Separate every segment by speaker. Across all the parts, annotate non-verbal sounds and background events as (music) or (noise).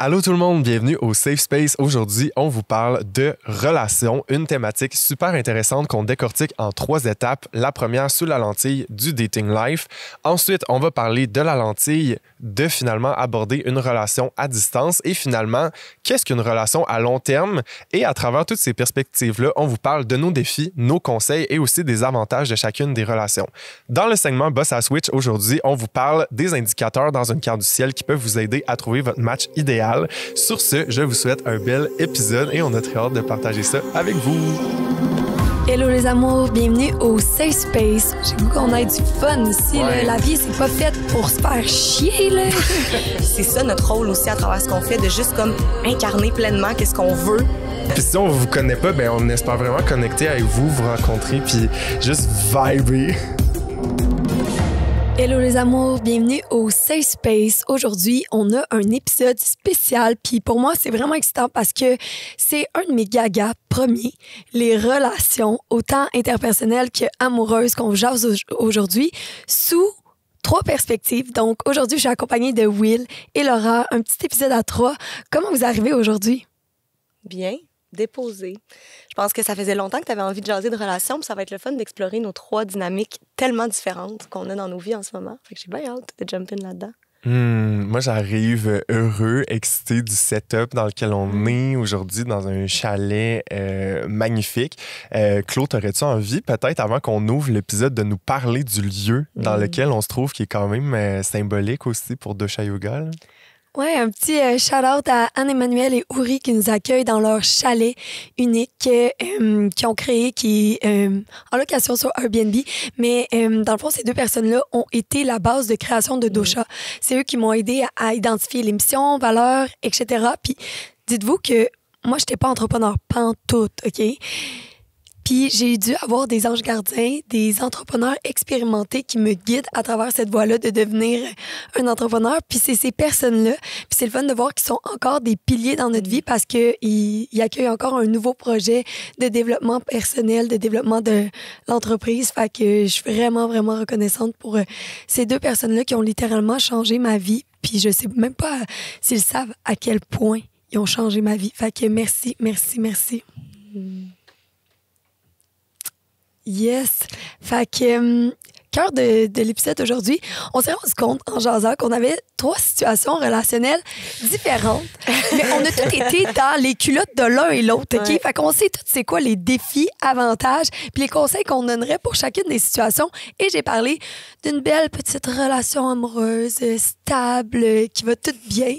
Speaker 1: Allô tout le monde, bienvenue au Safe Space. Aujourd'hui, on vous parle de relations, une thématique super intéressante qu'on décortique en trois étapes. La première sous la lentille du dating life. Ensuite, on va parler de la lentille de finalement aborder une relation à distance et finalement, qu'est-ce qu'une relation à long terme et à travers toutes ces perspectives-là, on vous parle de nos défis, nos conseils et aussi des avantages de chacune des relations. Dans le segment Boss à Switch aujourd'hui, on vous parle des indicateurs dans une carte du ciel qui peuvent vous aider à trouver votre match idéal sur ce, je vous souhaite un bel épisode et on a très hâte de partager ça avec vous.
Speaker 2: Hello les amours, bienvenue au Safe Space. J'ai goût qu'on ait du fun ici. La
Speaker 3: vie, c'est pas faite pour se faire chier. Là. (laughs) c'est ça notre rôle aussi à travers ce qu'on fait, de juste comme incarner pleinement qu'est-ce qu'on veut
Speaker 1: si on vous connaît pas, ben on espère vraiment connecter avec vous, vous rencontrer, puis juste vibrer.
Speaker 2: Hello les amours, bienvenue au Safe Space. Aujourd'hui, on a un épisode spécial, puis pour moi, c'est vraiment excitant parce que c'est un de mes gagas premiers, les relations, autant interpersonnelles qu'amoureuses qu'on jase aujourd'hui, sous trois perspectives. Donc aujourd'hui, je suis accompagnée de Will et Laura, un petit épisode à trois. Comment vous arrivez aujourd'hui?
Speaker 3: Bien, déposé. Je pense que ça faisait longtemps que tu avais envie de jaser de relations, puis ça va être le fun d'explorer nos trois dynamiques tellement différentes qu'on a dans nos vies en ce moment. Fait que j'ai bien hâte de jump in là-dedans.
Speaker 1: Hmm, moi, j'arrive heureux, excité du setup dans lequel on hmm. est aujourd'hui, dans un chalet euh, magnifique. Euh, Claude, aurais-tu envie, peut-être avant qu'on ouvre l'épisode, de nous parler du lieu dans hmm. lequel on se trouve, qui est quand même euh, symbolique aussi pour Dosha Yoga?
Speaker 2: Ouais, un petit euh, shout-out à Anne-Emmanuel et Ouri qui nous accueillent dans leur chalet unique euh, euh, qu'ils ont créé, qui euh, en location sur Airbnb. Mais dans le fond, ces deux personnes-là ont été la base de création de Docha. C'est eux qui m'ont aidé à, identifier les missions, valeurs, etc. Puis dites-vous que moi, je n'étais pas entrepreneur pantoute, OK? Puis j'ai dû avoir des anges gardiens, des entrepreneurs expérimentés qui me guident à travers cette voie-là de devenir un entrepreneur. Puis c'est ces personnes-là. Puis c'est le fun de voir qu'ils sont encore des piliers dans notre vie parce qu'ils ils accueillent encore un nouveau projet de développement personnel, de développement de l'entreprise. Fait que je suis vraiment, vraiment reconnaissante pour euh, ces deux personnes-là qui ont littéralement changé ma vie. Puis je sais même pas s'ils savent à quel point ils ont changé ma vie. Fait que merci, merci, merci. Mm. Yes. Fait que, euh, cœur de, de l'épisode aujourd'hui, on s'est rendu compte en jasant qu'on avait trois situations relationnelles différentes. mais on a toutes été dans les culottes de l'un et l'autre, OK? Fait qu'on sait toutes c'est quoi les défis, avantages, puis les conseils qu'on donnerait pour chacune des situations. Et j'ai parlé une belle petite relation amoureuse, euh, stable, euh, qui va tout bien.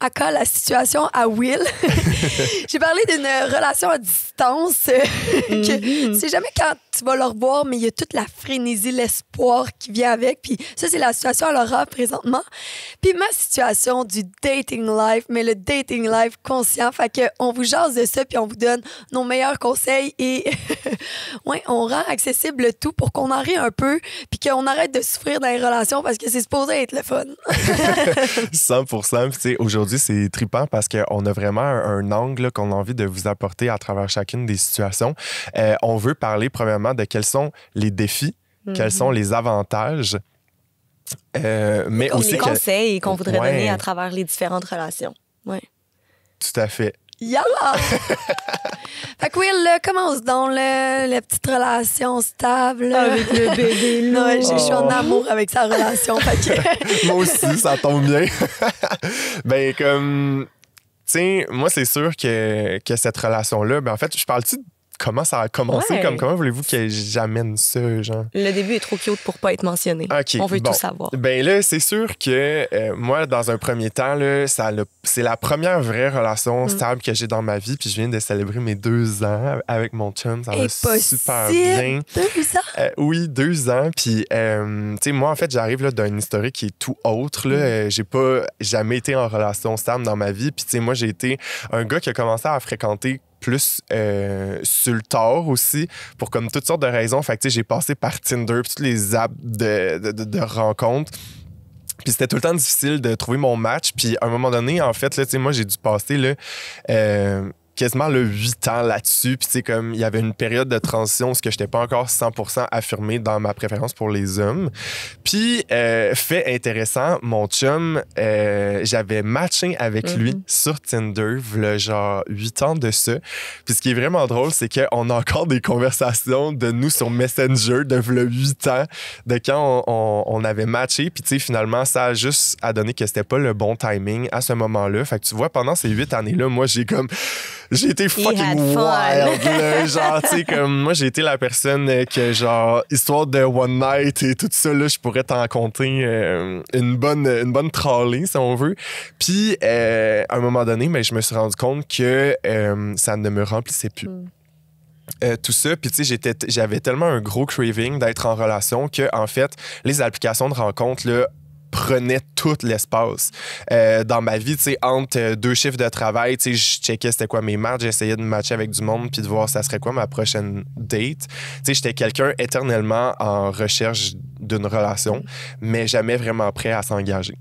Speaker 2: À quoi la situation à Will? (laughs) J'ai parlé d'une relation à distance. Euh, (laughs) que C'est mm-hmm. jamais quand tu vas le revoir, mais il y a toute la frénésie, l'espoir qui vient avec. Puis ça, c'est la situation à Laura présentement. Puis ma situation du dating life, mais le dating life conscient. Fait qu'on vous jase de ça, puis on vous donne nos meilleurs conseils et (laughs) ouais, on rend accessible tout pour qu'on en rie un peu, puis qu'on arrête de souffrir dans les relations parce que c'est supposé être le fun.
Speaker 1: 100 (laughs) sais, aujourd'hui, c'est trippant parce qu'on a vraiment un, angle qu'on a envie de vous apporter à travers chacune des situations. Euh, on veut parler premièrement de quels sont les défis, quels sont mhm. les avantages. Euh, mais aussi les conseils qu'on voudrait donner à
Speaker 3: travers les différentes relations. Ouais. Tout à fait. Yalla! (laughs) fait que Will, commence donc
Speaker 2: les la petite relation stable. Avec le bébé Non, je, suis en oh. amour avec sa relation. (laughs) moi aussi,
Speaker 1: ça tombe bien. (laughs) ben, comme. sais, moi, c'est sûr que, cette relation-là, ben, en fait, je parle-tu comment ça a commencé? Comme, comment voulez-vous que j'amène ça, genre?
Speaker 3: Le début est trop cute pour pas être mentionné. On veut tout savoir.
Speaker 1: Ben là, c'est sûr que euh, moi, dans un premier temps, ça c'est la première vraie relation mm. stable que j'ai dans ma vie. Puis je viens de célébrer mes deux ans avec mon chum. Ça va super bien. Deux ans? Euh, oui, deux ans. Puis, euh, tu sais, moi, en fait, j'arrive d'un historique qui est tout autre. Là. Mm. J'ai pas jamais été en relation stable dans ma vie. Puis, tu sais, moi, j'ai été un gars qui a commencé à fréquenter plus euh, sur le tort aussi, pour comme toutes sortes de raisons. Fait sais j'ai passé par Tinder, puis toutes les apps de, rencontres. Puis c'était tout le temps difficile de trouver mon match. Puis à un moment donné, en fait, là, moi, j'ai dû passer là, euh, quasiment le 8 ans là-dessus. Puis, c'est comme, il y avait une période de transition que je n'étais pas encore 100% affirmé dans ma préférence pour les hommes. Puis, euh, fait intéressant, mon chum, euh, j'avais matché avec lui mm-hmm. sur Tinder, le genre 8 ans de ça. Puis, ce qui est vraiment drôle, c'est qu'on a encore des conversations de nous sur Messenger de 8 ans, de quand on, avait matché. Puis, tu sais, finalement, ça a juste à donner que c'était pas le bon timing à ce moment-là. Fait que tu vois, pendant ces 8 années-là, moi, j'ai comme j'ai été fucking wild. genre, tu sais, comme moi, j'ai été la personne que, genre, histoire de One Night et tout ça, là, je pourrais t'en compter euh, une bonne, une bonne si on veut. Puis, euh, à un moment donné, mais ben, je me suis rendu compte que euh, ça ne me remplissait plus. Hmm. tout ça. Puis, tu sais, j'avais tellement un gros craving d'être en relation que, en fait, les applications de rencontre, là, prenait tout l'espace. Euh, dans ma vie, entre euh, deux chiffres de travail, je checkais c'était quoi mes matchs, j'essayais de matcher avec du monde puis de voir ça serait quoi ma prochaine date. J'étais quelqu'un éternellement en recherche d'une relation, mais jamais vraiment prêt à s'engager.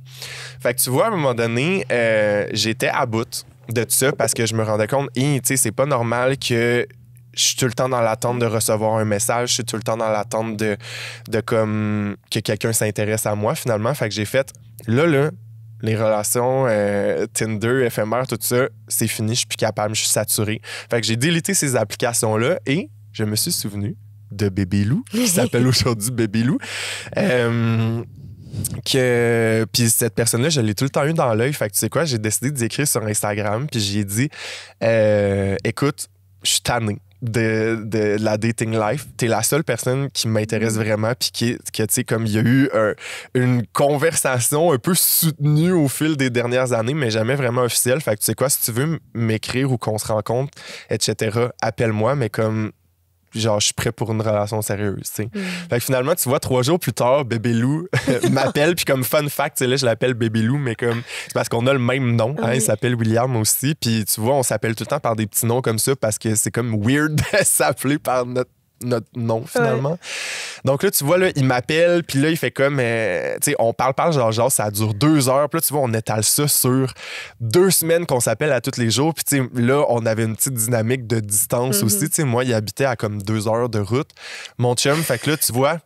Speaker 1: Fait que tu vois, à un moment donné, euh, j'étais à bout de tout ça parce que je me rendais compte, hey, tu sais, c'est pas normal que je suis tout le temps dans l'attente de recevoir un message, je suis tout le temps dans l'attente de, de comme que quelqu'un s'intéresse à moi finalement. Fait que j'ai fait là, là, les relations euh, Tinder, FMR, tout ça, c'est fini, je suis plus capable, je suis saturé. Fait que j'ai délité ces applications-là et je me suis souvenu de Bébé Loup, qui (laughs) s'appelle aujourd'hui Bébé Lou. Euh, que puis cette personne là je l'ai tout le temps eu dans l'œil fait que tu sais quoi j'ai décidé d'écrire sur Instagram puis j'ai dit euh, écoute je suis tanné de, la dating life, t'es la seule personne qui m'intéresse mm. vraiment, puis qui, que, tu sais, comme il y a eu une conversation un peu soutenue au fil des dernières années, mais jamais vraiment officielle. Fait que tu sais quoi, si tu veux m'écrire ou qu'on se rencontre, etc., appelle-moi, mais comme genre, je suis prêt pour une relation sérieuse, tu sais. Mm. Fait que finalement, tu vois, trois jours plus tard, Bébé Lou (laughs) m'appelle, puis comme fun fact, tu là, je l'appelle Bébé Lou, mais comme, c'est parce qu'on a le même nom, hein, il s'appelle William aussi, puis tu vois, on s'appelle tout le temps par des petits noms comme ça, parce que c'est comme weird (laughs) de s'appeler par notre notre nom finalement. Donc là, tu vois, là, il m'appelle, puis là, il fait comme, euh, tu sais, on parle, parle, genre, genre, ça dure deux heures, puis là, tu vois, on étale ça sur deux semaines qu'on s'appelle à tous les jours, puis tu sais, là, on avait une petite dynamique de distance mm-hmm. aussi, tu sais, moi, il habitait à comme deux heures de route, mon chum, fait que là, tu vois,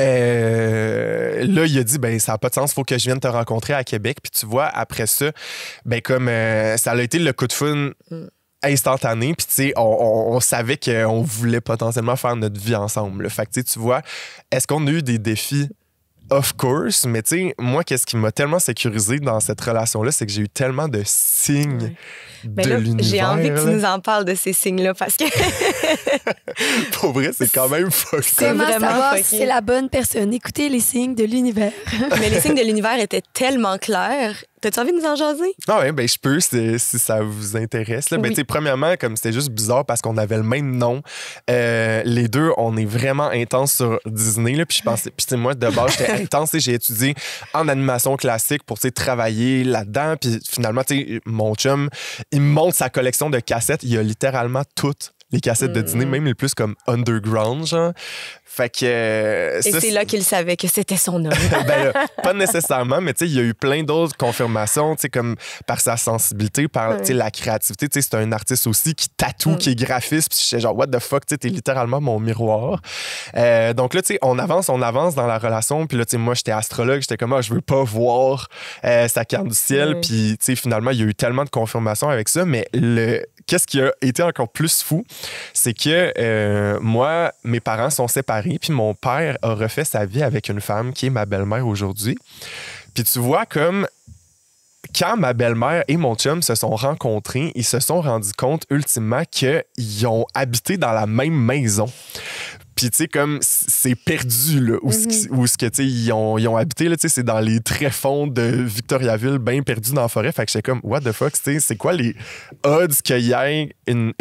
Speaker 1: euh, là, il a dit, ben, ça n'a pas de sens, faut que je vienne te rencontrer à Québec. Puis tu vois, après ça, ben, comme euh, ça a été le coup de fun instantané. Puis, tu sais, on, on, on, savait qu'on voulait potentiellement faire notre vie ensemble. le Fait que, tu vois, est-ce qu'on a eu des défis? Of course, mais tu sais, moi, qu'est-ce qui m'a tellement sécurisé dans cette relation-là, c'est que j'ai eu tellement de signes de ben l'univers. J'ai envie que tu nous
Speaker 3: en parles de ces signes-là parce que. (laughs)
Speaker 1: Pour vrai, c'est quand même C'est vraiment c'est
Speaker 3: la bonne personne. Écoutez les signes de l'univers. Mais les signes de l'univers étaient tellement clairs T'as-tu envie de nous en jaser?
Speaker 1: Ah oui, ben, je peux si, ça vous intéresse. Ben, premièrement, comme c'était juste bizarre parce qu'on avait le même nom, euh, les deux, on est vraiment intense sur Disney. puis je pensais, moi, de base, j'étais (laughs) intense. J'ai étudié en animation classique pour travailler là-dedans. Puis finalement, mon chum, il monte sa collection de cassettes. Il y a littéralement toutes les cassettes de dîner, mm. même les plus comme underground, genre. Fait que. Euh, Et c'est là
Speaker 3: qu'il savait que c'était son homme. (laughs) ben là,
Speaker 1: euh, pas nécessairement, mais tu sais, il y a eu plein d'autres confirmations, tu sais, comme par sa sensibilité, par sais, la créativité. Tu sais, c'est un artiste aussi qui tatoue, mm. qui est graphiste. Puis j'étais genre, what the fuck, tu sais, t'es littéralement mon miroir. Euh, donc là, tu sais, on avance, on avance dans la relation. Puis là, tu sais, moi, j'étais astrologue, j'étais comme, ah, je veux pas voir sa carte du ciel. Puis, tu sais, finalement, il y a eu tellement de confirmations avec ça, mais le qu'est-ce qui a été encore plus fou, c'est que euh, moi, mes parents sont séparés, puis mon père a refait sa vie avec une femme qui est ma belle-mère aujourd'hui. Puis tu vois comme quand ma belle-mère et mon chum se sont rencontrés, ils se sont rendus compte ultimement qu'ils ont habité dans la même maison. Puis, tu sais, comme c'est perdu, là, où, ce mhm. que, tu sais, ils ont, habité, là, tu sais, c'est dans les très fonds de Victoriaville, bien perdu dans la forêt. Fait que j'étais comme, what the fuck, tu sais, c'est quoi les odds qu'il y ait une,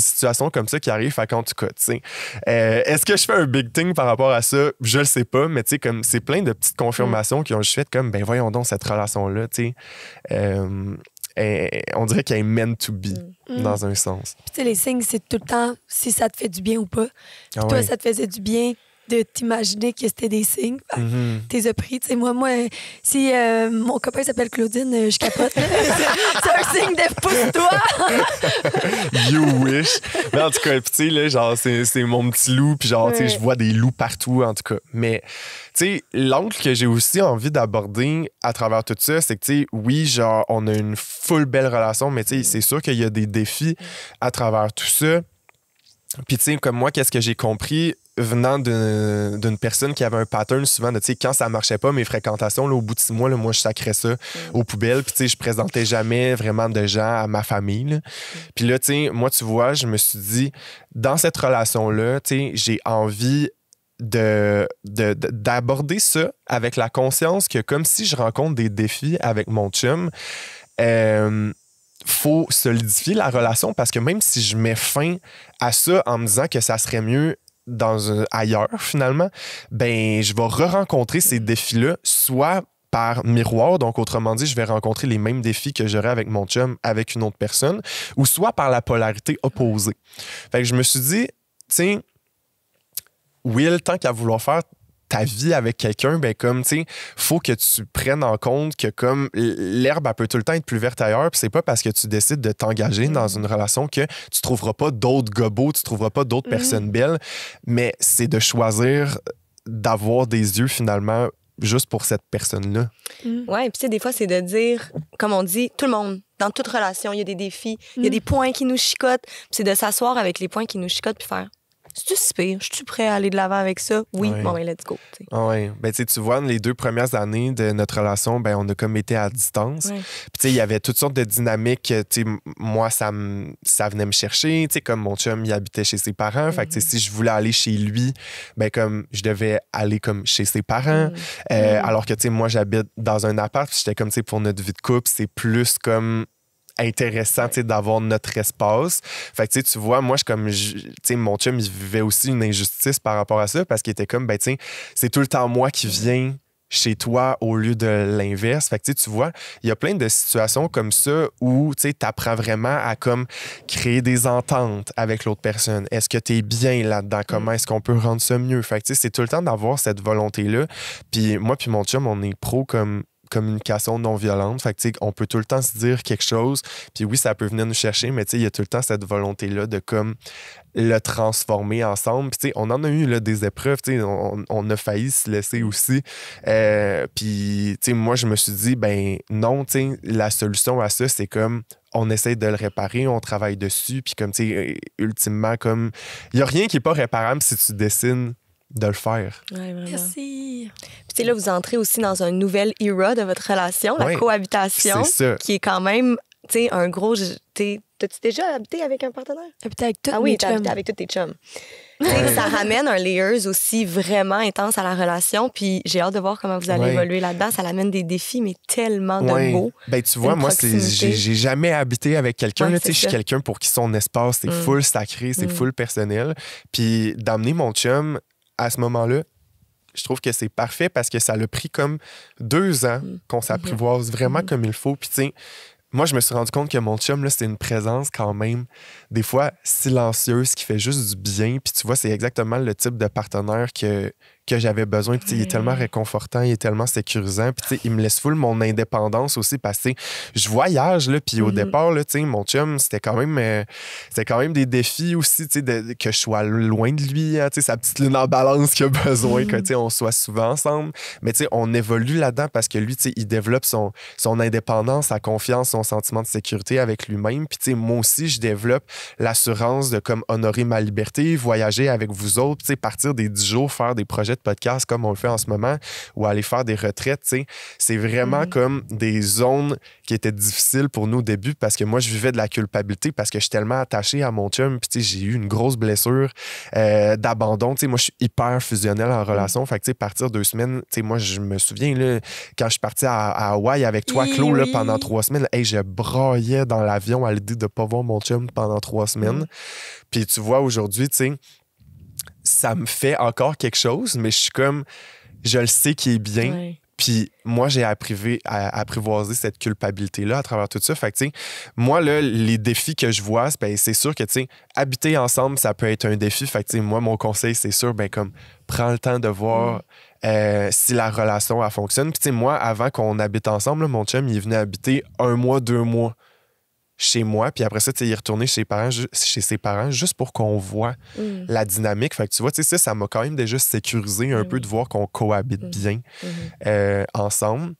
Speaker 1: situation comme ça qui arrive? Fait quand tout tu sais, euh, est-ce que je fais un big thing par rapport à ça? Je le sais pas, mais tu sais, comme c'est plein de petites confirmations mhm. qui ont juste fait comme, ben voyons donc cette relation-là, tu sais. Euh, on dirait qu'elle est meant to be, mm. dans un sens. Puis,
Speaker 2: tu sais, les signes, c'est tout le temps si ça te fait du bien ou pas. Puis, ah toi, ça te faisait du bien, de t'imaginer que c'était des signes. Mhm. T'es pris. Tu moi, moi, si euh, mon copain s'appelle Claudine, euh, je capote. (laughs) c'est un signe de pousse-toi.
Speaker 1: (laughs) you wish. Mais en tout cas, tu sais, genre, c'est mon petit loup. Puis genre, je vois des loups partout, en tout cas. Mais, tu sais, l'angle que j'ai aussi envie d'aborder à travers tout ça, c'est que, tu sais, oui, genre, on a une full belle relation, mais tu sais, c'est sûr qu'il y a des défis à travers tout ça. Puis, tu sais, comme moi, qu'est-ce que j'ai compris venant d'une personne qui avait un pattern souvent de, tu sais, quand ça marchait pas, mes fréquentations, là, au bout de six mois, là, moi, je sacrais ça mm. aux poubelles. Puis, tu sais, je présentais jamais vraiment de gens à ma famille. Mm. Puis là, tu sais, moi, tu vois, je me suis dit, dans cette relation-là, tu sais, j'ai envie de d'aborder ça avec la conscience que comme si je rencontre des défis avec mon chum, il euh, faut solidifier la relation parce que même si je mets fin à ça en me disant que ça serait mieux dans ailleurs finalement, ben je vais re-rencontrer ces défis-là, soit par miroir, donc autrement dit, je vais rencontrer les mêmes défis que j'aurais avec mon chum avec une autre personne, ou soit par la polarité opposée. Fait que je me suis dit, tiens, Will, tant qu'à vouloir faire ta vie avec quelqu'un, ben comme tu faut que tu prennes en compte que comme l'herbe elle peut tout le temps être plus verte ailleurs, c'est pas parce que tu décides de t'engager dans mm. une relation que tu trouveras pas d'autres gobos, tu trouveras pas d'autres mm. personnes belles, mais c'est de choisir d'avoir des yeux finalement juste pour cette personne-là.
Speaker 3: Mm. Ouais, et puis des fois c'est de dire comme on dit tout le monde dans toute relation, il y a des défis, il y a des points qui nous chicotent, c'est de s'asseoir avec les points qui nous chicotent puis faire c'est-tu Je suis prêt à aller de l'avant avec ça? Oui, bon, ben, let's go.
Speaker 1: Ah ben, tu vois, les deux premières années de notre relation, ben, on a comme été à distance. tu il y avait toutes sortes de dynamiques. moi, ça, ça venait me chercher. sais comme mon chum, il habitait chez ses parents. Fait que, mm-hmm. si je voulais aller chez lui, ben, comme, je devais aller comme chez ses parents. Mm-hmm. Euh, mm-hmm. Alors que, tu sais, moi, j'habite dans un appart. j'étais comme, tu sais, pour notre vie de couple, c'est plus comme intéressant d'avoir notre espace. Fait que tu vois, moi, je comme, tu sais, mon chum, il vivait aussi une injustice par rapport à ça parce qu'il était comme, ben, tu c'est tout le temps moi qui viens chez toi au lieu de l'inverse. Fait que tu vois, il y a plein de situations comme ça où tu apprends vraiment à comme créer des ententes avec l'autre personne. Est-ce que tu es bien là-dedans? Mm. Comment est-ce qu'on peut rendre ça mieux? Fait que c'est tout le temps d'avoir cette volonté-là. Puis moi puis mon chum, on est pro comme communication non violente. Fait on peut tout le temps se dire quelque chose. Puis oui, ça peut venir nous chercher, mais il y a tout le temps cette volonté-là de comme le transformer ensemble. Puis on en a eu des épreuves. On, on a failli se laisser aussi. Euh, puis moi, je me suis dit, ben non, la solution à ça, c'est comme on essaie de le réparer, on travaille dessus. Puis comme, ultimement, comme, il n'y a rien qui n'est pas réparable si tu dessines de le faire.
Speaker 3: Merci. Puis là, vous entrez aussi dans une nouvelle era de votre relation, la cohabitation, qui est quand même un gros... T'as-tu déjà habité avec un partenaire? Habité avec toutes ah oui, chums. avec tous tes chums. Ça ramène un layers aussi vraiment intense à la relation. Puis j'ai hâte de voir comment vous allez évoluer là-dedans. Ça l'amène des défis, mais tellement ouais. de Ben, tu vois, moi, j'ai
Speaker 1: jamais habité avec quelqu'un. je suis quelqu'un pour qui son espace, c'est mm. full sacré, c'est mm. full personnel. Puis d'amener mon chum à ce moment-là, je trouve que c'est parfait parce que ça l'a pris comme deux ans mm. qu'on s'apprivoise mhm. vraiment mm. comme il faut. Puis, tu sais, moi, je me suis rendu compte que mon chum, là, c'est une présence quand même, des fois silencieuse, qui fait juste du bien. Puis, tu vois, c'est exactement le type de partenaire que, que j'avais besoin. Puis, il est tellement réconfortant, il est tellement sécurisant. Puis, il me laisse full mon indépendance aussi que Je voyage, là, puis au départ départ, mon chum, c'était quand même c'était quand même des défis aussi, que je sois loin de lui, sa petite lune en balance qu'il a besoin, mm on soit souvent ensemble. Mais, on évolue là-dedans parce que lui, il développe son, son indépendance, sa confiance, son sentiment de sécurité avec lui-même. Puis, moi aussi, je développe l'assurance de comme honorer ma liberté, voyager avec vous autres, partir des 10 jours, faire des projets de podcast comme on le fait en ce moment ou aller faire des retraites. C'est vraiment mhm. comme des zones qui étaient difficiles pour nous au début parce que moi, je vivais de la culpabilité parce que je suis tellement attaché à mon chum. Puis j'ai eu une grosse blessure euh, d'abandon. Moi, je suis hyper fusionnel en mhm. relation. Fait que partir deux semaines, moi, je me souviens là, quand je suis parti à, Hawaï avec toi, Claude, pendant trois semaines, et je braillais dans l'avion à l'idée de ne pas voir mon chum pendant trois semaines. Mhm. Puis tu vois, aujourd'hui, tu sais, ça me fait encore quelque chose, mais je suis comme, je le sais qui est bien. Puis moi, j'ai apprivoisé cette culpabilité-là à travers tout ça. Fait que, tu sais, moi, là, les défis que je vois, ben, c'est sûr que, tu sais, habiter ensemble, ça peut être un défi. Fait que, tu sais, moi, mon conseil, c'est sûr, ben, comme, prends le temps de voir mm. euh, si la relation, elle fonctionne. Puis, tu sais, moi, avant qu'on habite ensemble, mon chum, il venait habiter un mois, deux mois chez moi, puis après ça, tu est retourné chez, parents, chez ses parents juste pour qu'on voit mm. la dynamique. Fait que tu vois, ça, ça m'a quand même déjà sécurisé un peu mm. de voir qu'on cohabite mm. bien mm-hmm. euh, ensemble.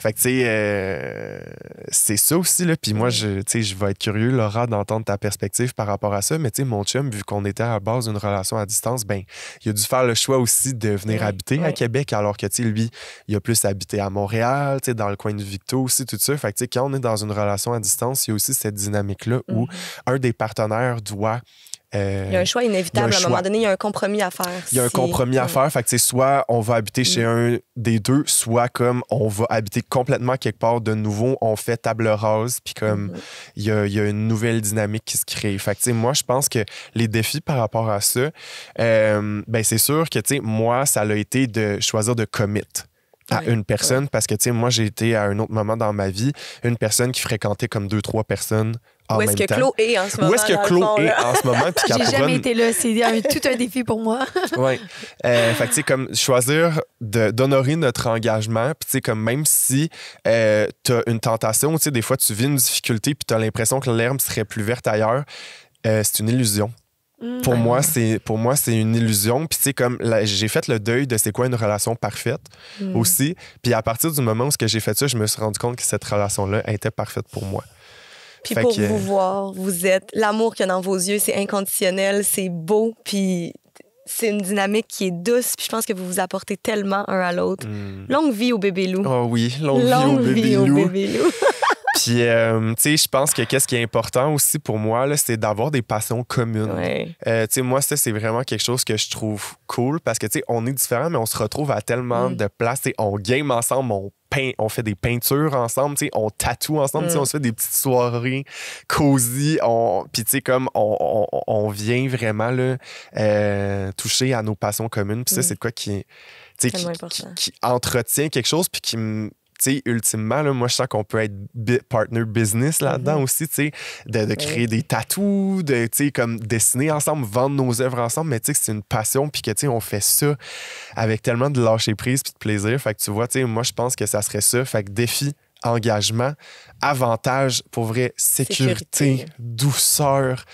Speaker 1: Fait que, tu sais, euh, c'est ça aussi, là. Puis moi, je, je vais être curieux, Laura, d'entendre ta perspective par rapport à ça. Mais tu sais, mon chum, vu qu'on était à la base d'une relation à distance, ben, il a dû faire le choix aussi de venir habiter à Québec, alors que, tu sais, lui, il a plus habité à Montréal, tu sais, dans le coin de Victo aussi, tout ça. Fait que, tu sais, quand on est dans une relation à distance, il y a aussi cette dynamique-là où mhm. un des partenaires doit euh, il y a un
Speaker 3: choix inévitable. à un moment donné, il y a un compromis à faire. Il y a un compromis à faire.
Speaker 1: Fait que, soit on va habiter chez mhm. un des deux, soit comme on va habiter complètement quelque part de nouveau, on fait table rase, puis comme mhm. il, y a, une nouvelle dynamique qui se crée. Fait que, moi, je pense que les défis par rapport à ça, euh, ben, c'est sûr que moi, ça a été de choisir de commit à une personne parce que, tu sais, moi, j'ai été à un autre moment dans ma vie, une personne qui fréquentait comme deux, trois personnes en Où est-ce que Claude est en ce moment? Où est-ce que Claude est en ce moment? (laughs) J'ai jamais été
Speaker 2: là. C'est tout un défi pour moi. (laughs)
Speaker 1: oui. Euh, fait que, tu sais, comme choisir d'honorer notre engagement, puis, tu sais, comme même si euh, tu as une tentation, tu sais, des fois, tu vis une difficulté, puis tu as l'impression que l'herbe serait plus verte ailleurs, euh, c'est une illusion. Pour, ah moi, c'est, pour moi, c'est une illusion. Puis, c'est comme j'ai fait le deuil de c'est quoi une relation parfaite mm. aussi. Puis, à partir du moment où ce que j'ai fait ça, je me suis rendu compte que cette relation-là était parfaite pour moi. Puis, pour vous
Speaker 3: voir, vous êtes. L'amour qu'il y a dans vos yeux, c'est inconditionnel, c'est beau. Puis, c'est une dynamique qui est douce, puis je pense que vous vous apportez tellement un à l'autre. Mm. Longue vie au bébé loup.
Speaker 1: Oh oui, longue, vie, au, bébé, vie Au bébé loup. Puis, euh, tu sais, je pense que qu'est-ce qui est important aussi pour moi, c'est d'avoir des passions communes. Euh, tu sais, moi, ça, c'est vraiment quelque chose que je trouve cool parce que, tu sais, on est différents, mais on se retrouve à tellement mm. de places. et on game ensemble, on peint, on fait des peintures ensemble, tu sais, on tatoue ensemble, tu sais, mm. on se fait des petites soirées cosy. On... Puis, tu sais, comme on, vient vraiment là, euh, toucher à nos passions communes. Puis, ça, mm. c'est quoi qui,
Speaker 3: qui,
Speaker 1: entretient quelque chose, puis qui me sais, ultimement, moi, je sens qu'on peut être partner business là-dedans mhm. aussi, tu sais, de, ben créer des tatous, de, tu sais, comme dessiner ensemble, vendre nos œuvres ensemble, mais tu sais, c'est une passion, puis que, tu sais, on fait ça avec tellement de lâcher prise puis de plaisir. Fait que tu vois, tu sais, moi, je pense que ça serait ça. Fait que défi, engagement, avantage, pour vrai, sécurité, douceur,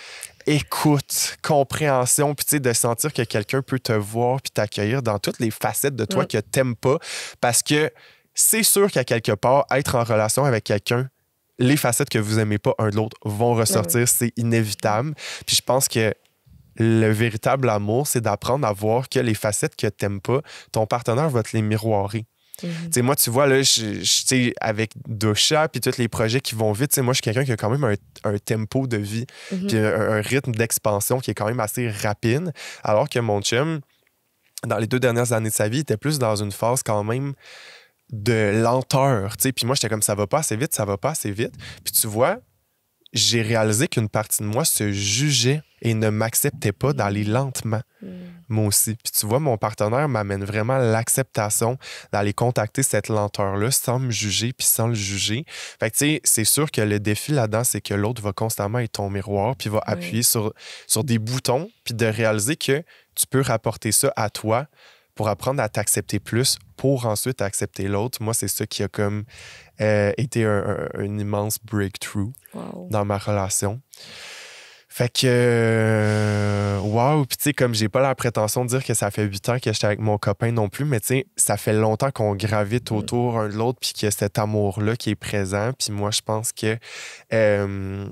Speaker 1: écoute, compréhension, puis tu sais, de sentir que quelqu'un peut te voir puis t'accueillir dans toutes les facettes de toi que que t'aimes pas parce que c'est sûr qu'à quelque part, être en relation avec quelqu'un, les facettes que vous aimez pas un de l'autre vont ben ressortir, c'est inévitable. Puis je pense que le véritable amour, c'est d'apprendre à voir que les facettes que t'aimes pas, ton partenaire va te les miroirer. Mhm. tu Moi, tu vois, là, je, avec Docha puis tous les projets qui vont vite, moi, je suis quelqu'un qui a quand même un, tempo de vie, mhm. un, rythme d'expansion qui est quand même assez rapide. Alors que mon chum, dans les deux dernières années de sa vie, était plus dans une phase quand même de lenteur. Puis moi, j'étais comme ça va pas assez vite, ça va pas assez vite. Puis tu vois, j'ai réalisé qu'une partie de moi se jugeait et ne m'acceptait pas d'aller lentement. Mm. Moi aussi. Puis tu vois, mon partenaire m'amène vraiment l'acceptation d'aller contacter cette lenteur-là sans me juger puis sans le juger. Fait que tu sais, c'est sûr que le défi là-dedans, c'est que l'autre va constamment être ton miroir puis va appuyer sur, sur des boutons puis de réaliser que tu peux rapporter ça à toi pour apprendre à t'accepter plus, pour ensuite accepter l'autre. Moi, c'est ça qui a comme euh, été un, immense breakthrough dans ma relation. Fait que, waouh, wow. puis tu sais, comme j'ai pas la prétention de dire que ça fait huit ans que j'étais avec mon copain non plus, mais tu sais, ça fait longtemps qu'on gravite mm. autour de l'autre, puis que cet amour-là qui est présent. Puis moi, je pense que euh,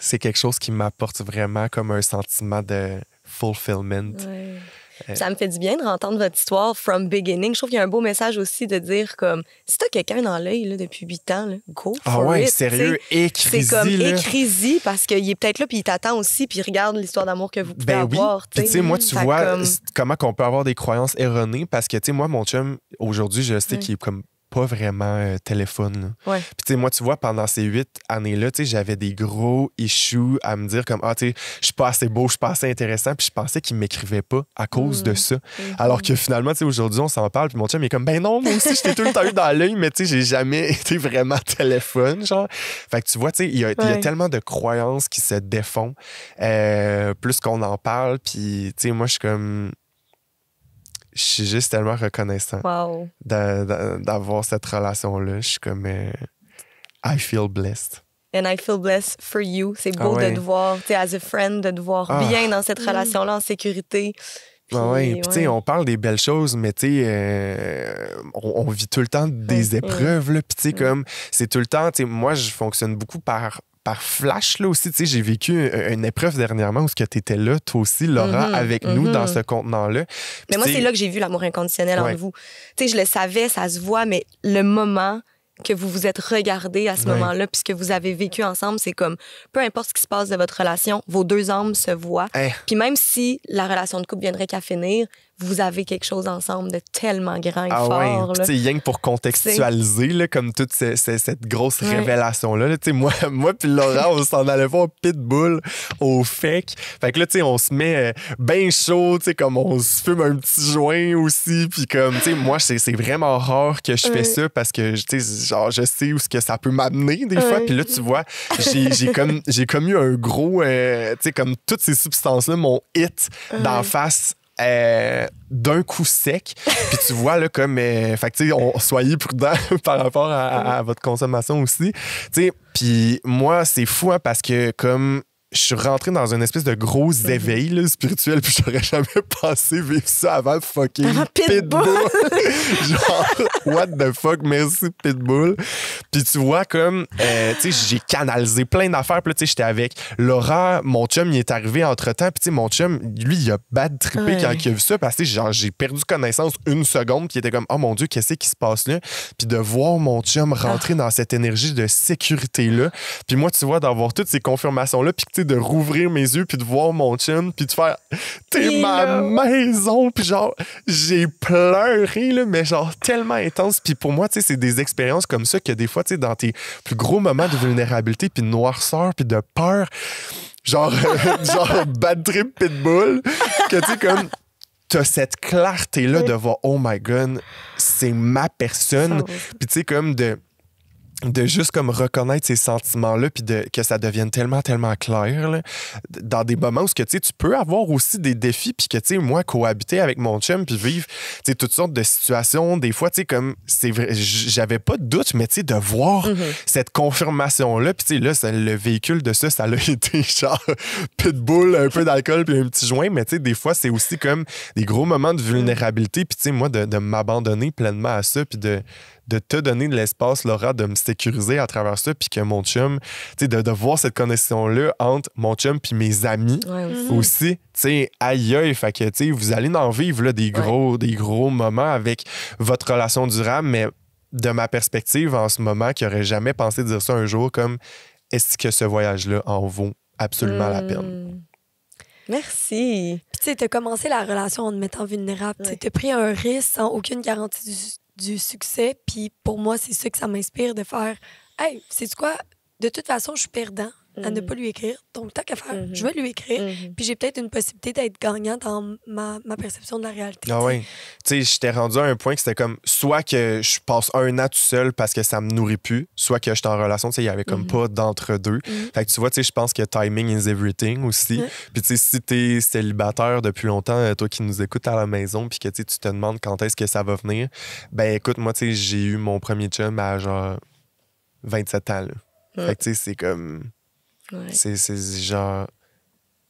Speaker 1: c'est quelque chose qui m'apporte vraiment comme un sentiment de fulfillment.
Speaker 3: Euh, Ça me fait du bien de rentendre votre histoire from beginning. Je trouve qu'il y a un beau message aussi de dire comme si t'as quelqu'un dans l'œil depuis 8 ans, go ah for Ah ouais, sérieux, écris-y. C'est comme écris-y parce qu'il est peut-être là puis il t'attend aussi puis il regarde l'histoire d'amour que vous pouvez ben avoir. tu sais, moi, tu vois
Speaker 1: comment qu'on peut avoir des croyances erronées parce que tu sais, moi, mon chum aujourd'hui, je sais qu'il est comme pas vraiment euh, téléphone. Puis, tu sais, moi, tu vois, pendant ces huit années-là, j'avais des gros issues à me dire comme, ah, tu sais, je suis pas assez beau, je suis pas assez intéressant. Puis, je pensais qu'ils m'écrivaient pas à cause de mmh. ça. Mmh. Alors que finalement, tu sais, aujourd'hui, on s'en parle. Puis, mon chum il est comme, ben non, moi aussi, j'étais tout le temps eu dans l'œil, mais tu sais, j'ai jamais (laughs) été vraiment téléphone, genre. Fait que tu vois, tu sais, il y a tellement de croyances qui se défont. Euh, plus qu'on en parle. Puis, tu sais, moi, je suis comme, je suis juste tellement reconnaissant d'avoir cette relation-là. Je suis comme euh, I feel blessed.
Speaker 3: And I feel blessed for you. C'est ah beau de te voir, tu as a friend, de te voir ah. bien dans cette relation-là en sécurité. Oui, ah ouais. Puis, sais, on
Speaker 1: parle des belles choses, mais tu sais, euh, on, vit tout le temps des mm-hmm. épreuves. Là. Puis, mm. comme, c'est tout le temps, moi, je fonctionne beaucoup par par flash là aussi. Tu sais, j'ai vécu une, épreuve dernièrement où tu étais là, toi aussi, Laura, mm-hmm, avec nous dans mm-hmm. ce contenant-là. Mais moi, c'est là que j'ai vu
Speaker 3: l'amour inconditionnel entre vous. Tu sais, je le savais, ça se voit, mais le moment que vous vous êtes regardé à ce moment-là, puisque vous avez vécu ensemble, c'est comme peu importe ce qui se passe de votre relation, vos deux âmes se voient. Hein. Puis même si la relation de couple viendrait qu'à finir, vous avez quelque chose ensemble de tellement grand et ah fort. Ouais.
Speaker 1: que pour contextualiser, là, comme toute cette grosse révélation-là, là, moi, (laughs) moi puis Laurent, on s'en allait voir Pitbull au FEC. Fait que là, on se met euh, bien chaud, comme on se fume un petit joint aussi. Puis comme, moi, c'est vraiment rare que je fais ça parce que, genre, je sais où ce que ça peut m'amener des fois. Puis là, tu vois, j'ai comme, comme eu un gros, euh, tu sais, comme toutes ces substances-là m'ont hit d'en face euh, d'un coup sec. (laughs) Puis tu vois, là, comme. Euh, fait que, on, soyez prudents (laughs) par rapport à, votre consommation aussi. T'sais, puis moi, c'est fou, hein, parce que, comme je suis rentré dans une espèce de gros éveil spirituel, puis j'aurais (laughs) jamais pensé vivre ça avant fucking Pitbull. Genre, What the fuck, merci Pitbull. Puis tu vois comme, euh, tu sais, j'ai canalisé plein d'affaires. Puis tu sais, j'étais avec Laura mon chum, il est arrivé entre-temps. Puis tu sais, mon chum, lui, il a bad trippé quand il a vu ça. Parce que genre, j'ai perdu connaissance une seconde. Puis il était comme, oh mon Dieu, qu'est-ce qui se passe là? Puis de voir mon chum rentrer ah. dans cette énergie de sécurité-là. Puis moi, tu vois, d'avoir toutes ces confirmations-là. Puis tu sais, de rouvrir mes yeux. Puis de voir mon chum. Puis de faire, t'es ma maison. Puis genre, j'ai pleuré, là, mais genre tellement puis pour moi, tu sais, c'est des expériences comme ça que des fois, tu sais, dans tes plus gros moments de vulnérabilité, puis de noirceur, puis de peur, genre, (laughs) genre bad trip pitbull, que tu sais, comme t'as cette clarté là de voir oh my god c'est ma personne puis tu sais comme de de juste comme reconnaître ces sentiments-là puis que ça devienne tellement tellement clair dans des moments où que tu peux avoir aussi des défis puis que tu sais moi cohabiter avec mon chum puis vivre toutes sortes de situations des fois tu sais comme c'est vrai j'avais pas de doute mais tu sais de voir mm-hmm. cette confirmation là puis tu là le véhicule de ça ça a (laughs) été genre pitbull un peu d'alcool puis un petit joint mais tu sais des fois c'est aussi comme des gros moments de vulnérabilité puis tu sais moi de, de m'abandonner pleinement à ça puis de de te donner de l'espace, Laura, de me sécuriser à travers ça, puis que mon chum, tu sais, de, de, voir cette connexion-là entre mon chum puis mes amis mhm. aussi. tu sais, aïe fait que, tu sais, vous allez en vivre là, des, gros, des gros moments avec votre relation durable, mais de ma perspective en ce moment, qui aurait jamais pensé dire ça un jour, comme est-ce que ce voyage-là en vaut absolument la peine?
Speaker 3: Hmm. Merci. tu sais, tu as
Speaker 2: commencé la relation en te mettant vulnérable. Tu as pris un risque sans aucune garantie du du succès. Puis pour moi, c'est ça que ça m'inspire de faire Hey, c'est quoi? De toute façon, je suis perdant à ne mhm. pas lui écrire. Donc, tant qu'à faire, je mhm. vais lui écrire. Mhm. Puis j'ai peut-être une possibilité d'être gagnant dans ma, perception de la réalité.
Speaker 1: Ah oui. Tu sais, j'étais rendu à un point que c'était comme soit que je passe un an tout seul parce que ça me nourrit plus, soit que j'étais en relation. Tu sais, il n'y avait comme pas d'entre-deux. Fait que tu vois, tu sais, je pense que timing is everything aussi. Puis tu sais, si t'es célibataire depuis longtemps, euh, toi qui nous écoutes à la maison, puis que tu te demandes quand est-ce que ça va venir, ben écoute, moi, tu sais, j'ai eu mon premier chum à genre 27 ans. Fait que, tu sais, c'est comme. C'est genre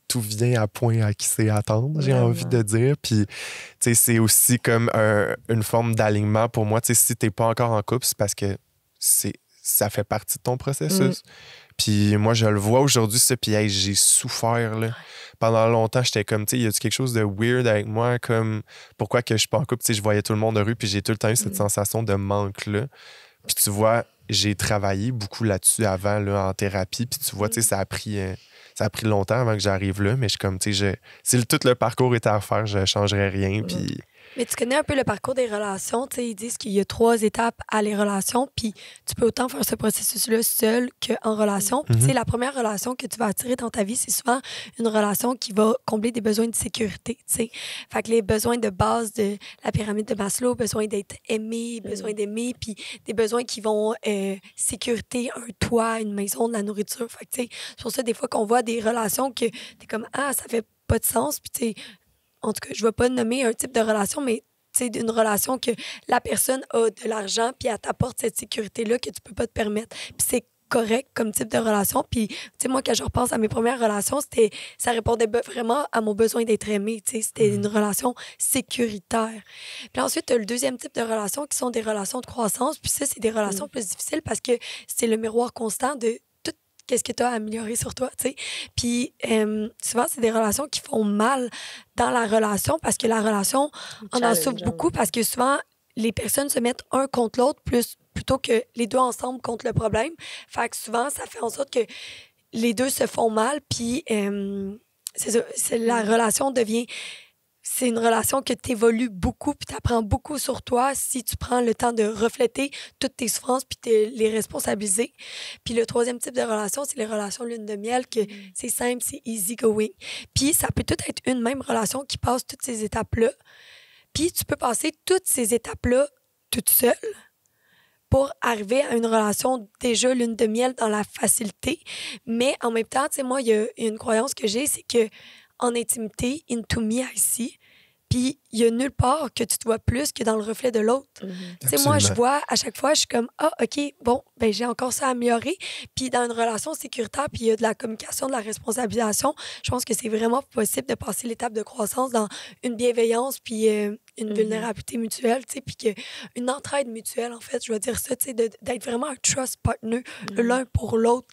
Speaker 1: tout vient à point à qui c'est attendre, j'ai envie de dire. Puis, tu sais, c'est aussi comme une forme d'alignement pour moi. Tu sais, si t'es pas encore en couple, c'est parce que ça fait partie de ton processus. Mm. Puis moi, je le vois aujourd'hui, ce Puis, j'ai souffert, là. Pendant longtemps, j'étais comme, tu sais, il y a quelque chose de weird avec moi? Comme, pourquoi que je suis pas en couple? Tu sais, je voyais tout le monde de rue, puis j'ai tout le temps eu cette mm. sensation de manque-là. Puis tu vois, j'ai travaillé beaucoup là-dessus avant, là, en thérapie. Puis tu vois, mm. ça a pris. Euh, ça a pris longtemps avant que j'arrive là, mais je suis comme, tu sais, si tout le parcours était à refaire, je changerais rien. Puis
Speaker 2: mais tu connais un peu le parcours des relations. ils disent qu'il y a trois étapes à les relations, puis tu peux autant faire ce processus-là seul qu'en relation. tu sais mhm. La première relation que tu vas attirer dans ta vie, c'est souvent une relation qui va combler des besoins de sécurité. sais, Fait que les besoins de base de la pyramide de Maslow, besoin d'être aimé, mm. besoin d'aimer, puis des besoins qui vont euh, sécurité, un toit, une maison, de la nourriture. Fait que, c'est pour ça, des fois, qu'on voit des relations que es comme, ah, ça fait pas de sens. Puis, tu en tout cas, je ne vais pas nommer un type de relation, mais c'est d'une relation que la personne a de l'argent, puis elle t'apporte cette sécurité-là que tu peux pas te permettre. Puis c'est correct comme type de relation. Puis, tu sais, moi, quand je repense à mes premières relations, c'était, ça répondait vraiment à mon besoin d'être aimé. c'était mm-hmm. une relation sécuritaire. Puis ensuite, as le deuxième type de relation qui sont des relations de croissance. Puis ça, c'est des relations mm. plus difficiles parce que c'est le miroir constant de qu'est-ce que tu as amélioré sur toi, Puis euh, souvent, c'est des relations qui font mal dans la relation parce que la relation, on en souffre hein. beaucoup parce que souvent, les personnes se mettent un contre l'autre plus plutôt que les deux ensemble contre le problème. Fait que souvent, ça fait en sorte que les deux se font mal, puis euh, c'est la mm. relation devient c'est une relation que t'évolues beaucoup puis t'apprends beaucoup sur toi si tu prends le temps de refléter toutes tes souffrances puis les responsabiliser. Puis le troisième type de relation, c'est les relations lune de miel que mm. c'est simple, c'est easy going. Puis ça peut tout être une même relation qui passe toutes ces étapes-là. Puis tu peux passer toutes ces étapes-là toute seule pour arriver à une relation déjà lune de miel dans la facilité. Mais en même temps, tu sais, moi, il y, a une croyance que j'ai, c'est que en intimité, into me ici, puis il n'y a nulle part que tu te vois plus que dans le reflet de l'autre. Mhm. Tu sais, moi, je vois à chaque fois, je suis comme, ah, OK, bon, ben j'ai encore ça à améliorer. Puis dans une relation sécuritaire, puis il y a de la communication, de la responsabilisation, je pense que c'est vraiment possible de passer l'étape de croissance dans une bienveillance, puis euh, une mhm. vulnérabilité mutuelle, tu sais, puis que une entraide mutuelle, en fait, je veux dire ça, tu sais, d'être vraiment un trust partner mhm. l'un pour l'autre.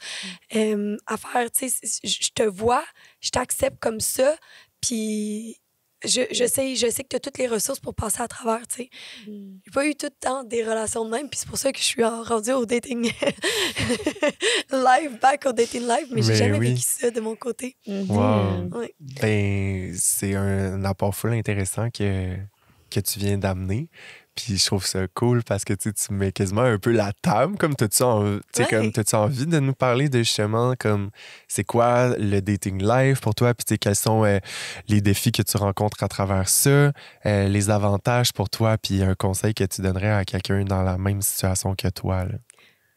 Speaker 2: Euh, à faire, tu sais, je te vois, je t'accepte comme ça, puis je, sais, je sais que tu as toutes les ressources pour passer à travers, tu sais. Mm. J'ai pas eu tout le temps des relations de même, puis c'est pour ça que je suis rendue au dating (laughs) live, back au dating live, mais, j'ai jamais vécu ça de mon côté. Mm-hmm.
Speaker 1: Ben, c'est un, apport full intéressant que, que tu viens d'amener. Puis je trouve ça cool parce que tu mets quasiment un peu la table, comme as tu en... envie de nous parler de justement, comme c'est quoi le dating life pour toi, puis quels sont euh, les défis que tu rencontres à travers ça, euh, les avantages pour toi, puis un conseil que tu donnerais à quelqu'un dans la même situation que toi.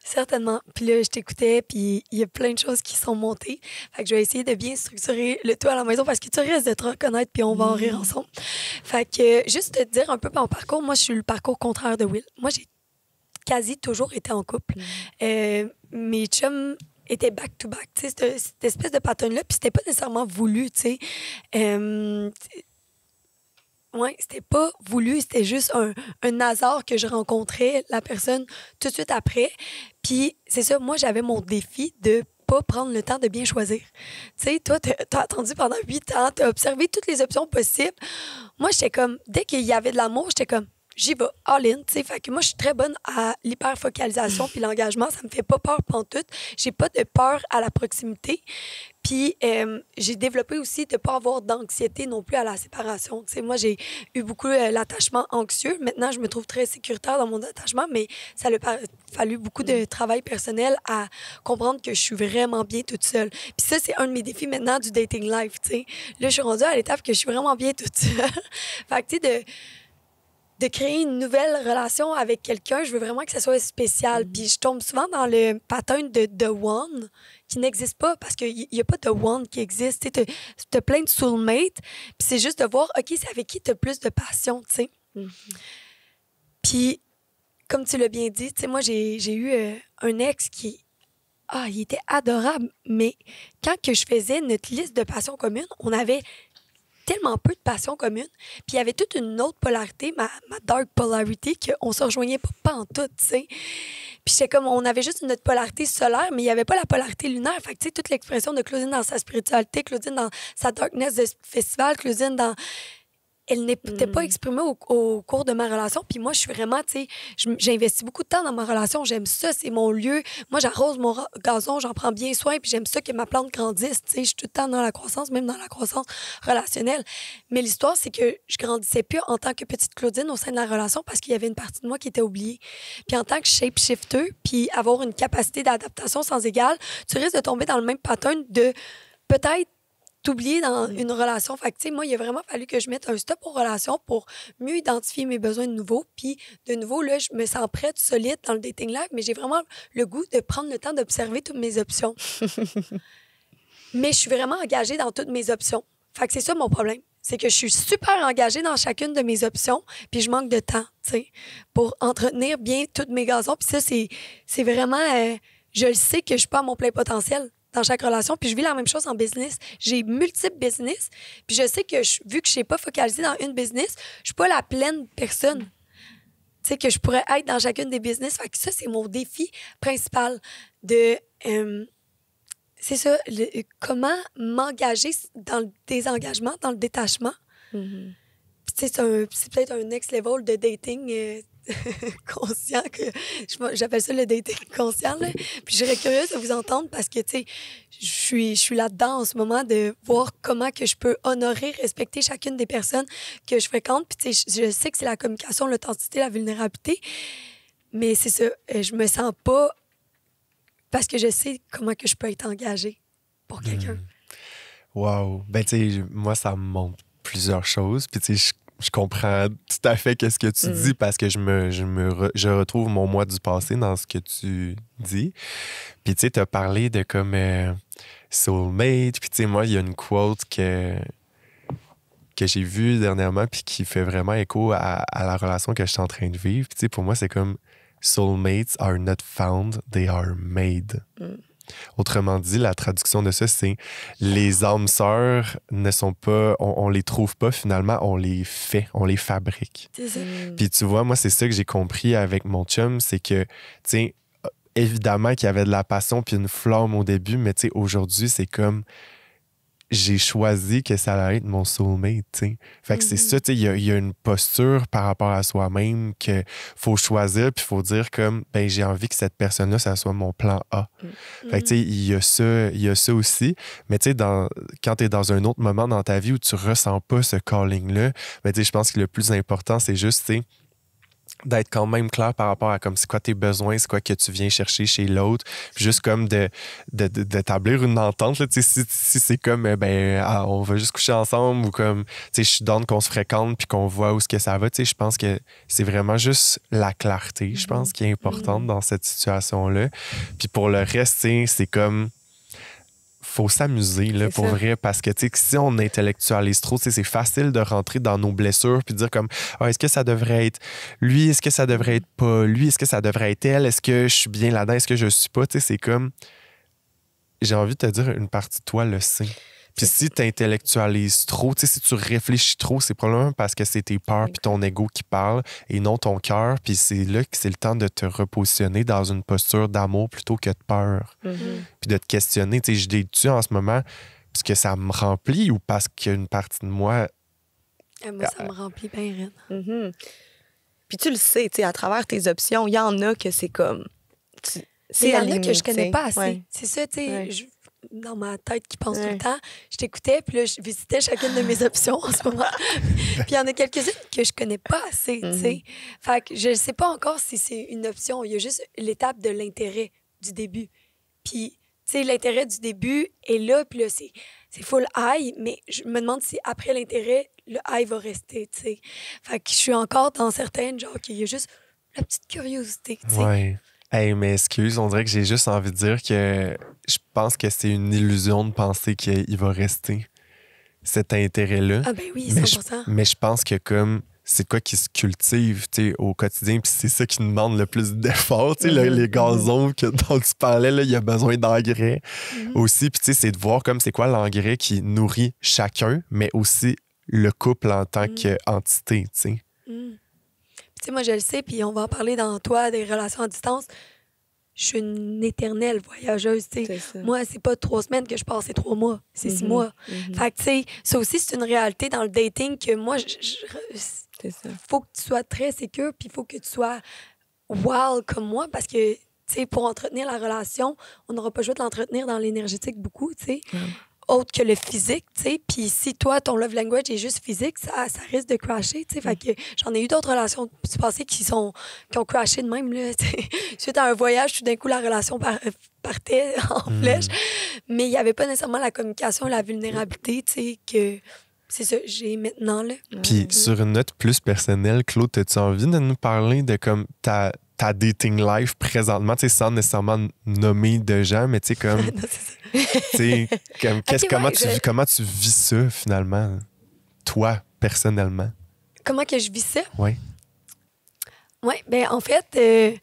Speaker 2: Certainement. Puis là, je t'écoutais, puis il y a plein de choses qui sont montées. Fait que je vais essayer de bien structurer le tout à la maison parce que tu risques de te reconnaître, puis on va en rire mm. ensemble. Fait que juste te dire un peu mon parcours, moi, je suis le parcours contraire de Will. Moi, j'ai quasi toujours été en couple. Mm. Euh, mes chums étaient back-to-back, tu sais, cette, espèce de pattern-là, puis c'était pas nécessairement voulu, tu sais. Euh, Ouais, c'était pas voulu, c'était juste un, un hasard que je rencontrais la personne tout de suite après. Puis c'est ça, moi j'avais mon défi de pas prendre le temps de bien choisir. Tu sais, toi, t'as attendu pendant huit ans, t'as observé toutes les options possibles. Moi, j'étais comme, dès qu'il y avait de l'amour, j'étais comme, j'y vais all-in, tu sais. Fait que moi, je suis très bonne à l'hyperfocalisation puis l'engagement. Ça me fait pas peur pantoute. J'ai pas de peur à la proximité. Puis euh, j'ai développé aussi de pas avoir d'anxiété non plus à la séparation. Tu sais, moi, j'ai eu beaucoup euh, l'attachement anxieux. Maintenant, je me trouve très sécuritaire dans mon attachement, mais ça a fallu beaucoup de travail personnel à comprendre que je suis vraiment bien toute seule. Puis ça, c'est un de mes défis maintenant du dating life, tu sais. Là, je suis rendue à l'étape que je suis vraiment bien toute seule. (laughs) fait que, tu sais, de de créer une nouvelle relation avec quelqu'un, je veux vraiment que ça soit spécial. Mm-hmm. Puis je tombe souvent dans le pattern de The One qui n'existe pas parce qu'il n'y a pas de One qui existe. Tu as plein de soulmates, puis c'est juste de voir, OK, c'est avec qui tu as plus de passion, tu sais. Mm-hmm. Puis, comme tu l'as bien dit, tu sais, moi, j'ai eu euh, un ex qui. Ah, il était adorable, mais quand que je faisais notre liste de passions communes, on avait tellement peu de passion commune. Puis il y avait toute une autre polarité, ma, ma dark polarity, qu'on se rejoignait pas, en tout, tu sais. Puis c'est comme, on avait juste notre polarité solaire, mais il y avait pas la polarité lunaire. Fait tu sais, toute l'expression de Claudine dans sa spiritualité, Claudine dans sa darkness de festival, Claudine dans elle n'était pas hmm. exprimée au, cours de ma relation. Puis moi, je suis vraiment, tu sais, j'investis beaucoup de temps dans ma relation. J'aime ça, c'est mon lieu. Moi, j'arrose mon gazon, j'en prends bien soin, puis j'aime ça que ma plante grandisse. Tu sais, je suis tout le temps dans la croissance, même dans la croissance relationnelle. Mais l'histoire, c'est que je grandissais plus en tant que petite Claudine au sein de la relation parce qu'il y avait une partie de moi qui était oubliée. Puis en tant que shape-shifter, puis avoir une capacité d'adaptation sans égale, tu risques de tomber dans le même pattern de peut-être t'oublier dans mm. une relation. Fait moi, il a vraiment fallu que je mette un stop aux relations pour mieux identifier mes besoins de nouveau. Puis, de nouveau, là, je me sens prête, solide dans le dating life, mais j'ai vraiment le goût de prendre le temps d'observer toutes mes options. (laughs) mais je suis vraiment engagée dans toutes mes options. Fait c'est ça mon problème. C'est que je suis super engagée dans chacune de mes options, puis je manque de temps, tu pour entretenir bien toutes mes gazons. Puis ça, c'est vraiment... Euh, je le sais que je suis pas à mon plein potentiel dans chaque relation. Puis je vis la même chose en business. J'ai multiples business. Puis je sais que je, vu que je ne suis pas focalisée dans une business, je suis pas la pleine personne. Tu sais, que je pourrais être dans chacune des business. Fait que ça, c'est mon défi principal de. Euh, c'est ça, comment m'engager dans le désengagement, dans le détachement. Mm-hmm. tu sais, C'est peut-être un next level de dating. Euh, (laughs) conscient que j'appelle ça le dating conscient puis je curieuse de vous entendre parce que tu sais je suis je suis là-dedans en ce moment de voir comment que je peux honorer respecter chacune des personnes que je fréquente puis tu sais je sais que c'est la communication l'authenticité la vulnérabilité mais c'est ça euh, je me sens pas parce que je sais comment que je peux être engagée pour quelqu'un.
Speaker 1: waouh hmm. Wow, ben tu sais moi ça me montre plusieurs choses puis tu sais je comprends tout à fait ce que tu mm. dis parce que je me, me je retrouve mon moi du passé dans ce que tu dis. Puis tu sais, tu as parlé de comme euh, soulmate. Puis tu sais, moi, il y a une quote que, que j'ai vue dernièrement puis qui fait vraiment écho à, la relation que je suis en train de vivre. Puis tu sais, pour moi, c'est comme soulmates are not found, they are made. Mm. Autrement dit, la traduction de ça, c'est les âmes sœurs ne sont pas, on, les trouve pas finalement, on les fait, on les fabrique. Mm. Puis tu vois, moi, c'est ça que j'ai compris avec mon chum, c'est que, tu évidemment qu'il y avait de la passion puis une flamme au début, mais tu sais, aujourd'hui, c'est comme j'ai choisi que ça allait être mon soulmate, sais. Fait que c'est mm-hmm. ça, tu sais, il y, a une posture par rapport à soi-même que faut choisir, puis faut dire comme, ben j'ai envie que cette personne-là, ça soit mon plan A. Mm-hmm. Fait que tu sais, il y a ça, il y a ça aussi. Mais tu sais, dans, quand t'es dans un autre moment dans ta vie où tu ressens pas ce calling-là, ben, tu sais, je pense que le plus important, c'est juste, tu sais, d'être quand même clair par rapport à comme c'est quoi tes besoins, c'est quoi que tu viens chercher chez l'autre, juste comme de d'établir de, une entente là, si, c'est comme eh ben ah, on va juste coucher ensemble ou comme tu sais je suis dans qu'on se fréquente puis qu'on voit où ce que ça va, tu je pense que c'est vraiment juste la clarté, je pense mhm. qui est importante dans cette situation là. Puis pour le reste, c'est comme faut s'amuser, là, pour vrai, parce que, tu sais, si on intellectualise trop, c'est facile de rentrer dans nos blessures puis de dire comme, ah, est-ce que ça devrait être lui, est-ce que ça devrait être pas lui, est-ce que ça devrait être elle, est-ce que je suis bien là-dedans, est-ce que je suis pas, tu sais, c'est comme, j'ai envie de te dire, une partie de toi le sait. Puis si tu intellectualises trop, si tu réfléchis trop, c'est probablement parce que c'est tes peurs puis ton ego qui parle et non ton cœur. Puis c'est là que c'est le temps de te repositionner dans une posture d'amour plutôt que de peur. Mm-hmm. Puis de te questionner, tu sais, je dis-tu en ce moment puisque ça me remplit ou parce qu'une partie de moi.
Speaker 3: Ah, moi, ça ah, me remplit bien Ren. Mm-hmm. Puis tu le sais, tu sais, à travers tes options, il y en a que c'est comme. C'est Il y que je connais pas assez.
Speaker 2: C'est ça, tu sais dans ma tête qui pense tout le temps. Je t'écoutais, puis là, je visitais chacune de mes (laughs) options en ce moment. (laughs) puis il y en a quelques-unes que je connais pas assez, tu sais. Mm-hmm. Fait que je sais pas encore si c'est une option. Il y a juste l'étape de l'intérêt du début. Puis, tu sais, l'intérêt du début est là, puis là, c'est, full high, mais je me demande si après l'intérêt, le high va rester, tu sais. Fait que je suis encore dans certaines, genre, qu'il y a juste la petite curiosité, tu sais. Ouais.
Speaker 1: Hey, mais excuse, on dirait que j'ai juste envie de dire que je pense que c'est une illusion de penser qu'il va rester cet intérêt-là. Ah ben oui, c'est pour ça. mais je pense que comme c'est quoi qui se cultive au quotidien, puis c'est ça qui demande le plus d'efforts. tu sais, mhm, Les mhm. gazons que, dont tu parlais, il y a besoin d'engrais mhm. aussi. Puis aussi. sais, c'est de voir comme c'est quoi l'engrais qui nourrit chacun, mais aussi le couple en tant qu'entité, tu qu'entité.
Speaker 2: Tu sais, moi, je le sais, puis on va en parler dans toi, des relations à distance. Je suis une éternelle voyageuse, tu sais. Moi, c'est pas trois semaines que je passe, c'est trois mois, c'est six mhm, mois. Mhm. Fait que, tu sais, ça aussi, c'est une réalité dans le dating que moi, je, faut que tu sois très sécure, puis il faut que tu sois wild comme moi, parce que, tu sais, pour entretenir la relation, on n'aura pas le de l'entretenir dans l'énergétique beaucoup, tu sais autre que le physique, tu sais. Puis si toi, ton love language est juste physique, ça, risque de crasher, tu sais. Fait mm. que j'en ai eu d'autres relations du qui, sont, qui ont crashé de même, là, (laughs) Suite à un voyage, tout d'un coup, la relation euh, partait (laughs) en mm. flèche. Mais il n'y avait pas nécessairement la communication, la vulnérabilité, tu sais, que c'est ça j'ai maintenant là. Puis
Speaker 1: sur une note plus personnelle, Claude, as-tu envie de nous parler de comme ta ta dating life présentement, tu sais, sans nécessairement nommer de gens, mais tu sais, comme. comme, comment, tu, comment tu vis ça finalement, toi, personnellement?
Speaker 2: Comment que je vis ça? Oui. Oui, ben en fait, euh,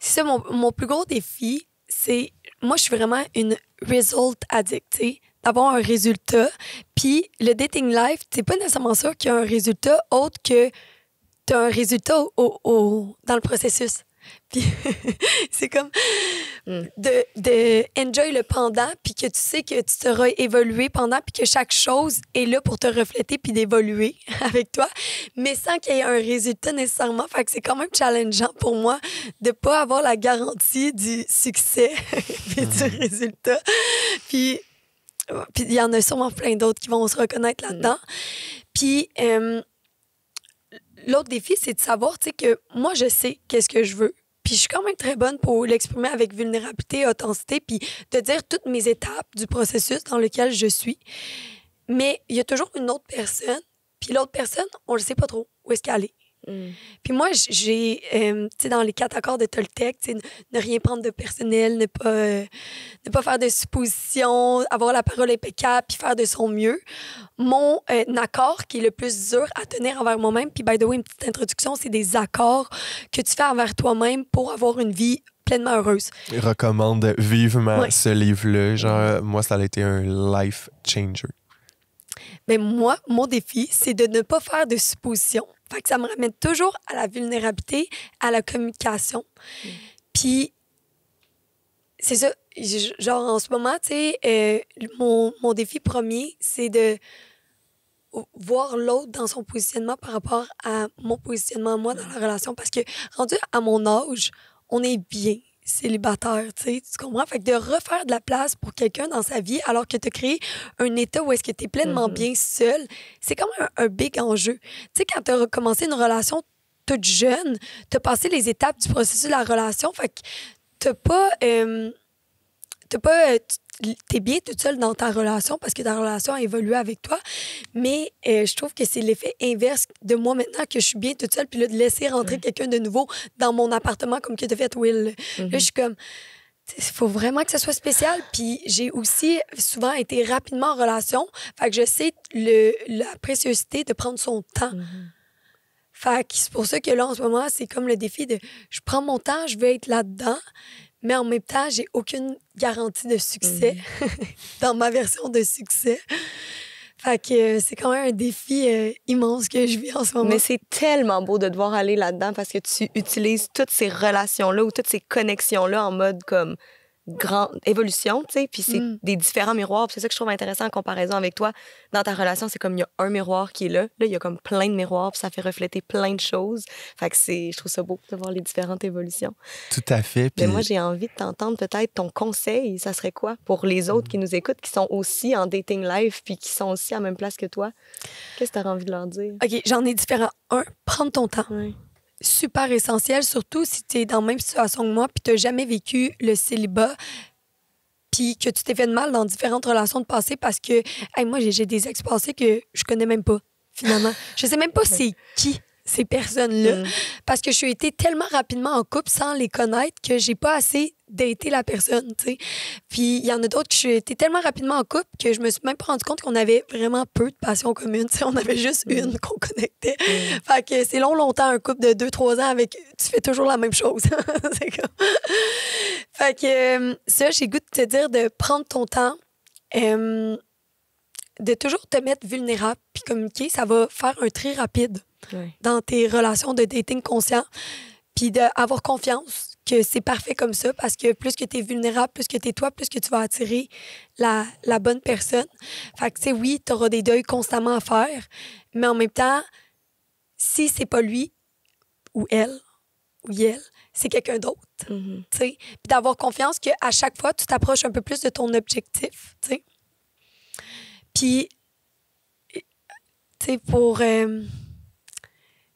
Speaker 2: c'est ça, mon, plus gros défi, c'est. Moi, je suis vraiment une result addict, d'avoir un résultat. Puis le dating life, c'est pas nécessairement sûr qu'il y a un résultat autre que tu un résultat au, au, dans le processus. (laughs) Puis c'est comme hmm. de, de, enjoy le pendant, puis que tu sais que tu seras évolué pendant, puis que chaque chose est là pour te refléter, puis d'évoluer (laughs) avec toi, mais sans qu'il y ait un résultat nécessairement. Fait que c'est quand même challengeant pour moi de pas avoir la garantie du succès (laughs) du hmm. résultat. Puis il y en a sûrement plein d'autres qui vont se reconnaître là-dedans. Hmm. Puis. Euh, l'autre défi, c'est de savoir, que moi, je sais qu'est-ce que je veux. Puis je suis quand même très bonne pour l'exprimer avec vulnérabilité, authenticité, puis de dire toutes mes étapes du processus dans lequel je suis. Mais il y a toujours une autre personne, puis l'autre personne, on ne sait pas trop où est-ce qu'elle est. Mm. Puis moi, j'ai, euh, tu sais, dans les quatre accords de Toltec, tu sais, ne rien prendre de personnel, ne pas, euh, ne pas faire de suppositions, avoir la parole impeccable, puis faire de son mieux. Mon euh, accord qui est le plus dur à tenir envers moi-même, puis by the way, une petite introduction, c'est des accords que tu fais envers toi-même pour avoir une vie pleinement heureuse.
Speaker 1: Je recommande vivement ce livre-là. Genre, moi, ça a été un life changer.
Speaker 2: Mais ben, moi, mon défi, c'est de ne pas faire de suppositions que ça me ramène toujours à la vulnérabilité, à la communication. Mm. Puis, c'est ça. Genre, en ce moment, tu sais, euh, mon, mon, défi premier, c'est de voir l'autre dans son positionnement par rapport à mon positionnement, moi, dans la relation. Parce que, rendu à mon âge, on est bien célibataire, tu sais, tu comprends? Fait que de refaire de la place pour quelqu'un dans sa vie alors que tu as créé un état où est-ce que tu es pleinement mm-hmm. bien seul, c'est comme un, big enjeu. Tu sais, quand tu as recommencé une relation toute jeune, tu as passé les étapes du processus de la relation, fait que t'as pas... Euh, pas euh, t'es bien toute seule dans ta relation parce que ta relation a évolué avec toi. Mais euh, je trouve que c'est l'effet inverse de moi maintenant que je suis bien toute seule, puis de laisser rentrer quelqu'un de nouveau dans mon appartement comme que as fait Will. Là, mm-hmm. je suis comme. Il faut vraiment que ça soit spécial. Puis j'ai aussi souvent été rapidement en relation. Fait que je sais le, la préciosité de prendre son temps. Mm-hmm. Fait que c'est pour ça que là, en ce moment, c'est comme le défi de je prends mon temps, je veux être là-dedans. Mais en même temps, j'ai aucune garantie de succès mm. (laughs) dans ma version de succès. Fait que euh, c'est quand même un défi euh, immense
Speaker 3: que je vis en ce moment. Mais c'est tellement beau de devoir aller là-dedans parce que tu utilises toutes ces relations-là ou toutes ces connexions-là en mode comme grande évolution, tu sais, puis c'est mm. des différents miroirs. C'est ça que je trouve intéressant en comparaison avec toi. Dans ta relation, c'est comme il y a un miroir qui est là, là, il y a comme plein de miroirs, puis ça fait refléter plein de choses. Fait que c'est, je trouve ça beau de voir les différentes évolutions.
Speaker 1: Tout à fait. Mais ben, moi, j'ai
Speaker 3: envie de t'entendre peut-être ton conseil, ça serait quoi pour les autres qui mm. nous écoutent, qui sont aussi en dating life, puis qui sont aussi à la même place que toi? Qu'est-ce que tu as envie de leur dire? OK, j'en ai différents. Un, prendre ton temps. Oui super essentiel, surtout si tu es dans la
Speaker 2: même situation que moi, puis tu n'as jamais vécu le célibat puis que tu t'es fait de mal dans différentes relations de passé parce que moi, j'ai des ex-passés que je connais même pas, finalement. je sais même pas c'est qui ces personnes-là mm. parce que je suis été tellement rapidement en couple sans les connaître que j'ai pas assez daté la personne, tu sais. Puis il y en a d'autres que suis été tellement rapidement en couple que je me suis même pas rendu compte qu'on avait vraiment peu de passions communes. tu on avait juste mm. une qu'on connectait. Mm. Fait que c'est long longtemps un couple de deux, trois ans avec tu fais toujours la même chose. (laughs) c'est comme... (laughs) fait que euh, ça j'ai goût de te dire de prendre ton temps. Euh, de toujours te mettre vulnérable puis communiquer, ça va faire un tri rapide dans tes relations de dating conscient, puis d'avoir confiance que c'est parfait comme ça parce que plus que tu es vulnérable, plus que tu es toi, plus que tu vas attirer la, la bonne personne. Fait que, tu sais, oui, tu auras des deuils constamment à faire, mais en même temps, si c'est pas lui ou elle ou elle, c'est quelqu'un d'autre. Mm-hmm. Tu sais, puis d'avoir confiance qu'à chaque fois, tu t'approches un peu plus de ton objectif, tu sais. Puis, tu sais, pour. Euh,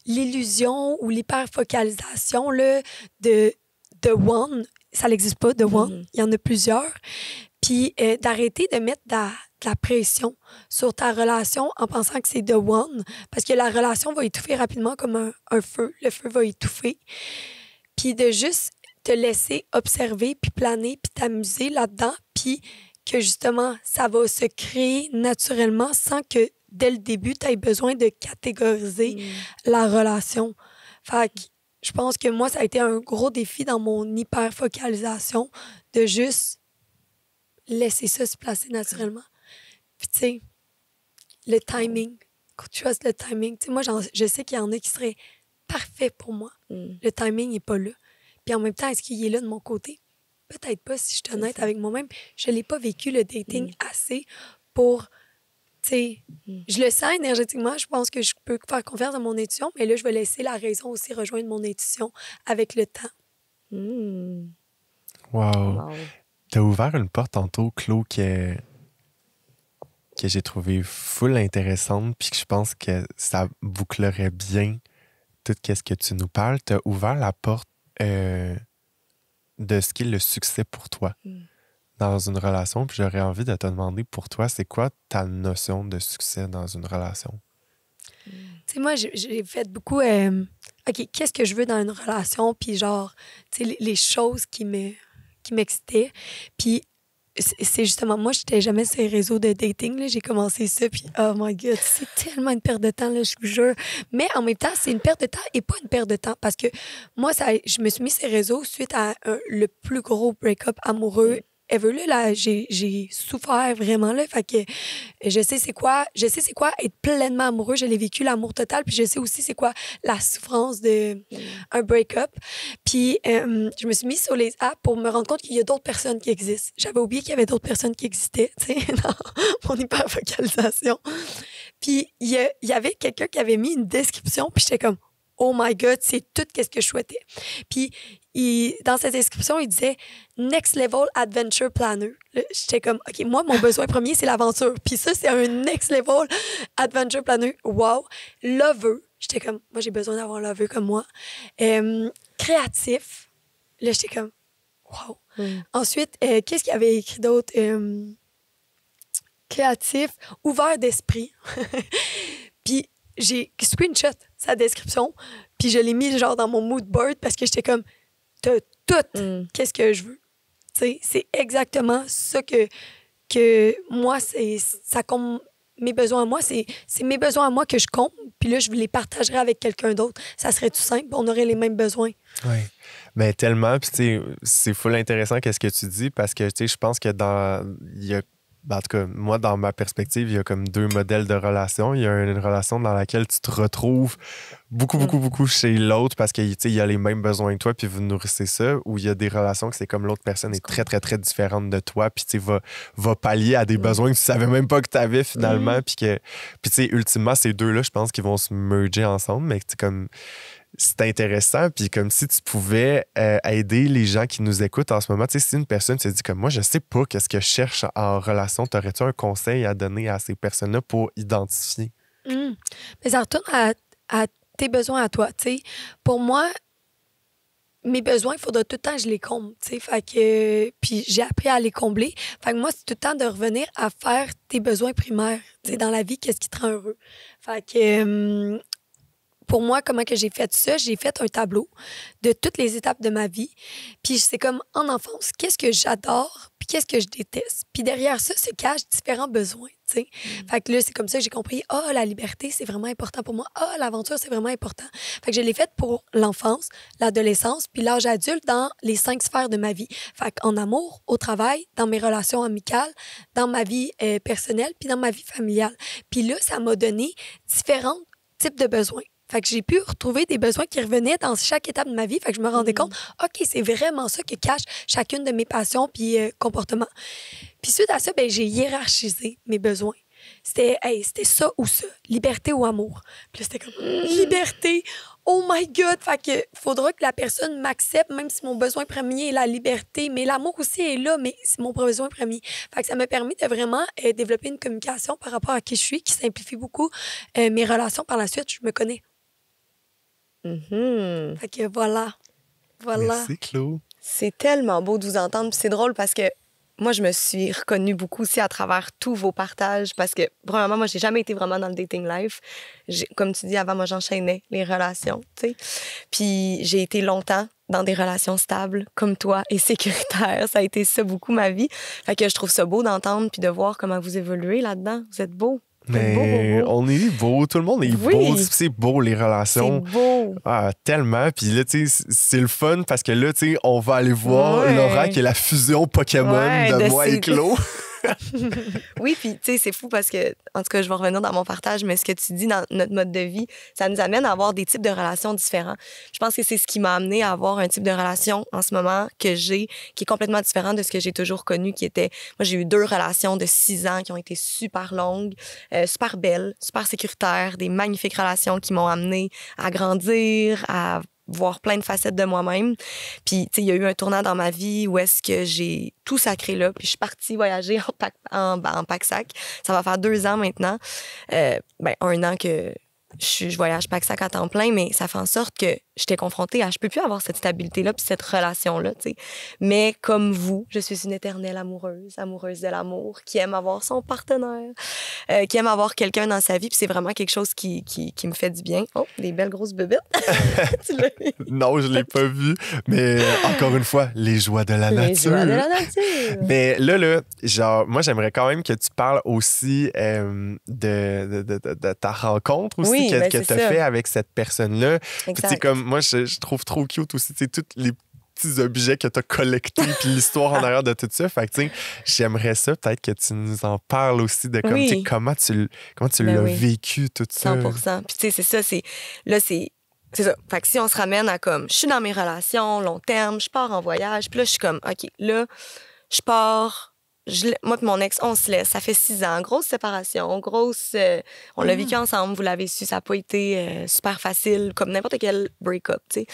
Speaker 2: l'illusion ou lhyper l'hyperfocalisation de, the one, ça n'existe pas, de mm-hmm. one, il y en a plusieurs. Puis euh, d'arrêter de mettre de la, pression sur ta relation en pensant que c'est de one, parce que la relation va étouffer rapidement comme un, un feu, le feu va étouffer. Puis de juste te laisser observer, puis planer, puis t'amuser là-dedans, puis que justement, ça va se créer naturellement sans que dès le début, tu as besoin de catégoriser mm. la relation. Fait je pense que moi, ça a été un gros défi dans mon hyper-focalisation de juste laisser ça se placer naturellement. Puis, tu sais, le timing. Quand tu as le timing, tu moi, je sais qu'il y en a qui seraient parfaits pour moi. Mm. Le timing n'est pas là. Puis en même temps, est-ce qu'il est là de mon côté? Peut-être pas, si je suis honnête avec moi-même. Je n'ai pas vécu, le dating, mm. assez pour Hmm. je le sens énergétiquement. Je pense que je peux faire confiance à mon édition, mais là, je vais laisser la raison aussi rejoindre mon édition avec le temps. Hmm.
Speaker 1: Wow. T'as ouvert une porte tantôt, Claude, que j'ai trouvé full intéressante, puis que je pense que ça bouclerait bien tout ce que tu nous parles. Tu as ouvert la porte euh, de ce qu'est le succès pour toi. Hmm dans une relation, puis j'aurais envie de te demander pour toi, c'est quoi ta notion de succès dans une relation?
Speaker 2: Tu sais, moi, j'ai fait beaucoup. Euh, OK, qu'est-ce que je veux dans une relation? Puis, genre, tu sais, les, choses qui m'excitaient. puis, c'est justement, moi, je n'étais jamais sur les réseaux de dating. J'ai commencé ça, puis oh my God, c'est tellement une perte de temps, là, je vous jure. Mais en même temps, c'est une perte de temps et pas une perte de temps parce que moi, ça, je me suis mis ces réseaux suite à le plus gros break-up amoureux elle là, là j'ai souffert vraiment là fait que je sais c'est quoi je sais c'est quoi être pleinement amoureux j'ai vécu l'amour total puis je sais aussi c'est quoi la souffrance de un break-up puis euh, je me suis mise sur les apps pour me rendre compte qu'il y a d'autres personnes qui existent j'avais oublié qu'il y avait d'autres personnes qui existaient tu sais est (laughs) mon focalisation, puis il y, y, avait quelqu'un qui avait mis une description puis j'étais comme oh my God, c'est tout ce que je souhaitais. Puis dans cette description, il disait Next Level Adventure Planner. J'étais comme, OK, moi, mon besoin premier, c'est l'aventure. Puis ça, c'est un Next Level Adventure Planner. Wow. Loveux. J'étais comme, moi, j'ai besoin d'avoir loveux comme moi. Euh, créatif. Là, j'étais comme, wow. Mm. Ensuite, euh, qu'est-ce qu'il y avait écrit d'autre? Euh, créatif, ouvert d'esprit. (laughs) Puis j'ai screenshot sa description, puis je l'ai mis genre dans mon mood board parce que j'étais comme, t'as tout, mm. qu'est-ce que je veux. C'est exactement ça que, que moi, c'est ça compte mes besoins à moi, c'est mes besoins à moi que je compte, puis là, je les partagerai avec quelqu'un d'autre. Ça serait tout simple, on aurait les mêmes besoins.
Speaker 1: Oui. Mais tellement, puis c'est full intéressant qu'est-ce que tu dis, parce que, tu sais, je pense que dans... Il y a ben, en tout cas, moi, dans ma perspective, il y a comme deux modèles de relations. Il y a une relation dans laquelle tu te retrouves beaucoup, beaucoup, mm. beaucoup chez l'autre parce qu'il il a les mêmes besoins que toi, puis vous nourrissez ça. Ou il y a des relations que c'est comme l'autre personne est très, très, très différente de toi, puis tu va, va pallier à des mm. besoins que tu savais même pas que tu avais finalement. Mm. Puis, tu sais, ultimement, ces deux-là, je pense qu'ils vont se merger ensemble, mais comme c'est intéressant. Puis comme si tu pouvais euh, aider les gens qui nous écoutent en ce moment. Tu sais, si une personne se dit comme moi, je sais pas qu'est-ce que je cherche en relation, t'aurais-tu un conseil à donner à ces personnes-là pour identifier?
Speaker 2: Hmm. Mais ça retourne à, à tes besoins à toi. sais. Pour moi, mes besoins, il faudra tout le temps que je les comble. T'sais. Fait que, puis j'ai appris à les combler. Fait que moi, c'est tout le temps de revenir à faire tes besoins primaires. dans la vie, qu'est-ce qui te rend heureux? Fait que, hum, pour moi, comment que j'ai fait ça, j'ai fait un tableau de toutes les étapes de ma vie. Puis c'est comme en enfance, qu'est-ce que j'adore, puis qu'est-ce que je déteste. Puis derrière ça se cachent différents besoins. tu sais. Mm. Fait que là, c'est comme ça que j'ai compris, ah, oh, la liberté, c'est vraiment important pour moi. Ah, oh, l'aventure, c'est vraiment important. Fait que je l'ai faite pour l'enfance, l'adolescence, puis l'âge adulte dans les cinq sphères de ma vie. Fait en amour, au travail, dans mes relations amicales, dans ma vie euh, personnelle, puis dans ma vie familiale. Puis là, ça m'a donné différents types de besoins. Fait que j'ai pu retrouver des besoins qui revenaient dans chaque étape de ma vie. Fait que je me rendais mm. compte, OK, c'est vraiment ça que cache chacune de mes passions puis euh, comportements. Puis suite à ça, ben, j'ai hiérarchisé mes besoins. C'était, c'était ça ou ça, liberté ou amour. Puis c'était comme, mm. liberté, oh my God! Fait que faudra que la personne m'accepte, même si mon besoin premier est la liberté, mais l'amour aussi est là, mais c'est mon besoin premier. Fait que ça m'a permis de vraiment euh, développer une communication par rapport à qui je suis, qui simplifie beaucoup euh, mes relations par la suite. Je
Speaker 3: me connais Mhm. que voilà. Voilà. Merci, C'est tellement beau de vous entendre. C'est drôle parce que moi, je me suis reconnue beaucoup aussi à travers tous vos partages parce que, vraiment, moi, j'ai jamais été vraiment dans le dating life. Comme tu dis avant, moi, j'enchaînais les relations, tu sais. Puis j'ai été longtemps dans des relations stables comme toi et sécuritaires. Ça a été ça beaucoup ma vie. Fait que je trouve ça beau d'entendre puis de voir comment vous évoluez là-dedans. Vous êtes beau. Mais
Speaker 1: on est beau, tout le monde est beau. C'est beau les relations. C'est beau. Ah, tellement. Puis là, tu c'est le fun parce que là, tu on va aller voir Laura qui est la fusion Pokémon de, de, moi et Claude. (laughs)
Speaker 3: oui, puis tu sais, c'est fou parce que, en tout cas, je vais revenir dans mon partage, mais ce que tu dis dans notre mode de vie, ça nous amène à avoir des types de relations différents. Je pense que c'est ce qui m'a amené à avoir un type de relation en ce moment que j'ai, qui est complètement différent de ce que j'ai toujours connu, qui était, moi, j'ai eu deux relations de six ans qui ont été super longues, euh, super belles, super sécuritaires, des magnifiques relations qui m'ont amené à grandir, à voir plein de facettes de moi-même. Puis, tu sais, il y a eu un tournant dans ma vie où est-ce que j'ai tout sacré là, puis je suis partie (laughs) voyager en pack, en, ben, en pack sac. Ça va faire deux ans maintenant. Euh, ben, un an que je, je voyage pack sac à temps plein, mais ça fait en sorte que j'étais confrontée à je peux plus avoir cette stabilité-là puis cette relation-là, tu sais. Mais comme vous, je suis une éternelle amoureuse, amoureuse de l'amour, qui aime avoir son partenaire, euh, qui aime avoir quelqu'un dans sa vie, puis c'est vraiment quelque chose qui, qui, me fait du bien. Oh, des belles grosses bubites. (laughs)
Speaker 1: Non, je l'ai pas vu, mais encore une fois, les joies de la les nature. Joies de
Speaker 3: la
Speaker 1: mais là, là, genre, moi, j'aimerais quand même que tu parles aussi euh, de, de, ta rencontre aussi que, ben, que tu as fait avec cette personne-là. C'est comme moi, je, trouve trop cute aussi, tu sais, tous les petits objets que tu as collectés, puis l'histoire en arrière de tout ça. Fait que, j'aimerais ça, peut-être que tu nous en parles aussi de comme, comment tu, comment tu ben l'as vécu, tout ça.
Speaker 3: 100 Puis, tu sais, c'est ça, c'est. Là, c'est. C'est ça. Fait que si on se ramène à comme, je suis dans mes relations, long terme, je pars en voyage, puis là, je suis comme, OK, là, je pars je, moi et mon ex, on se laisse. Ça fait six ans. Grosse séparation, grosse. Euh, on l'a vécu mm. ensemble, vous l'avez su. Ça n'a pas été euh, super facile, comme n'importe quel break-up, tu sais.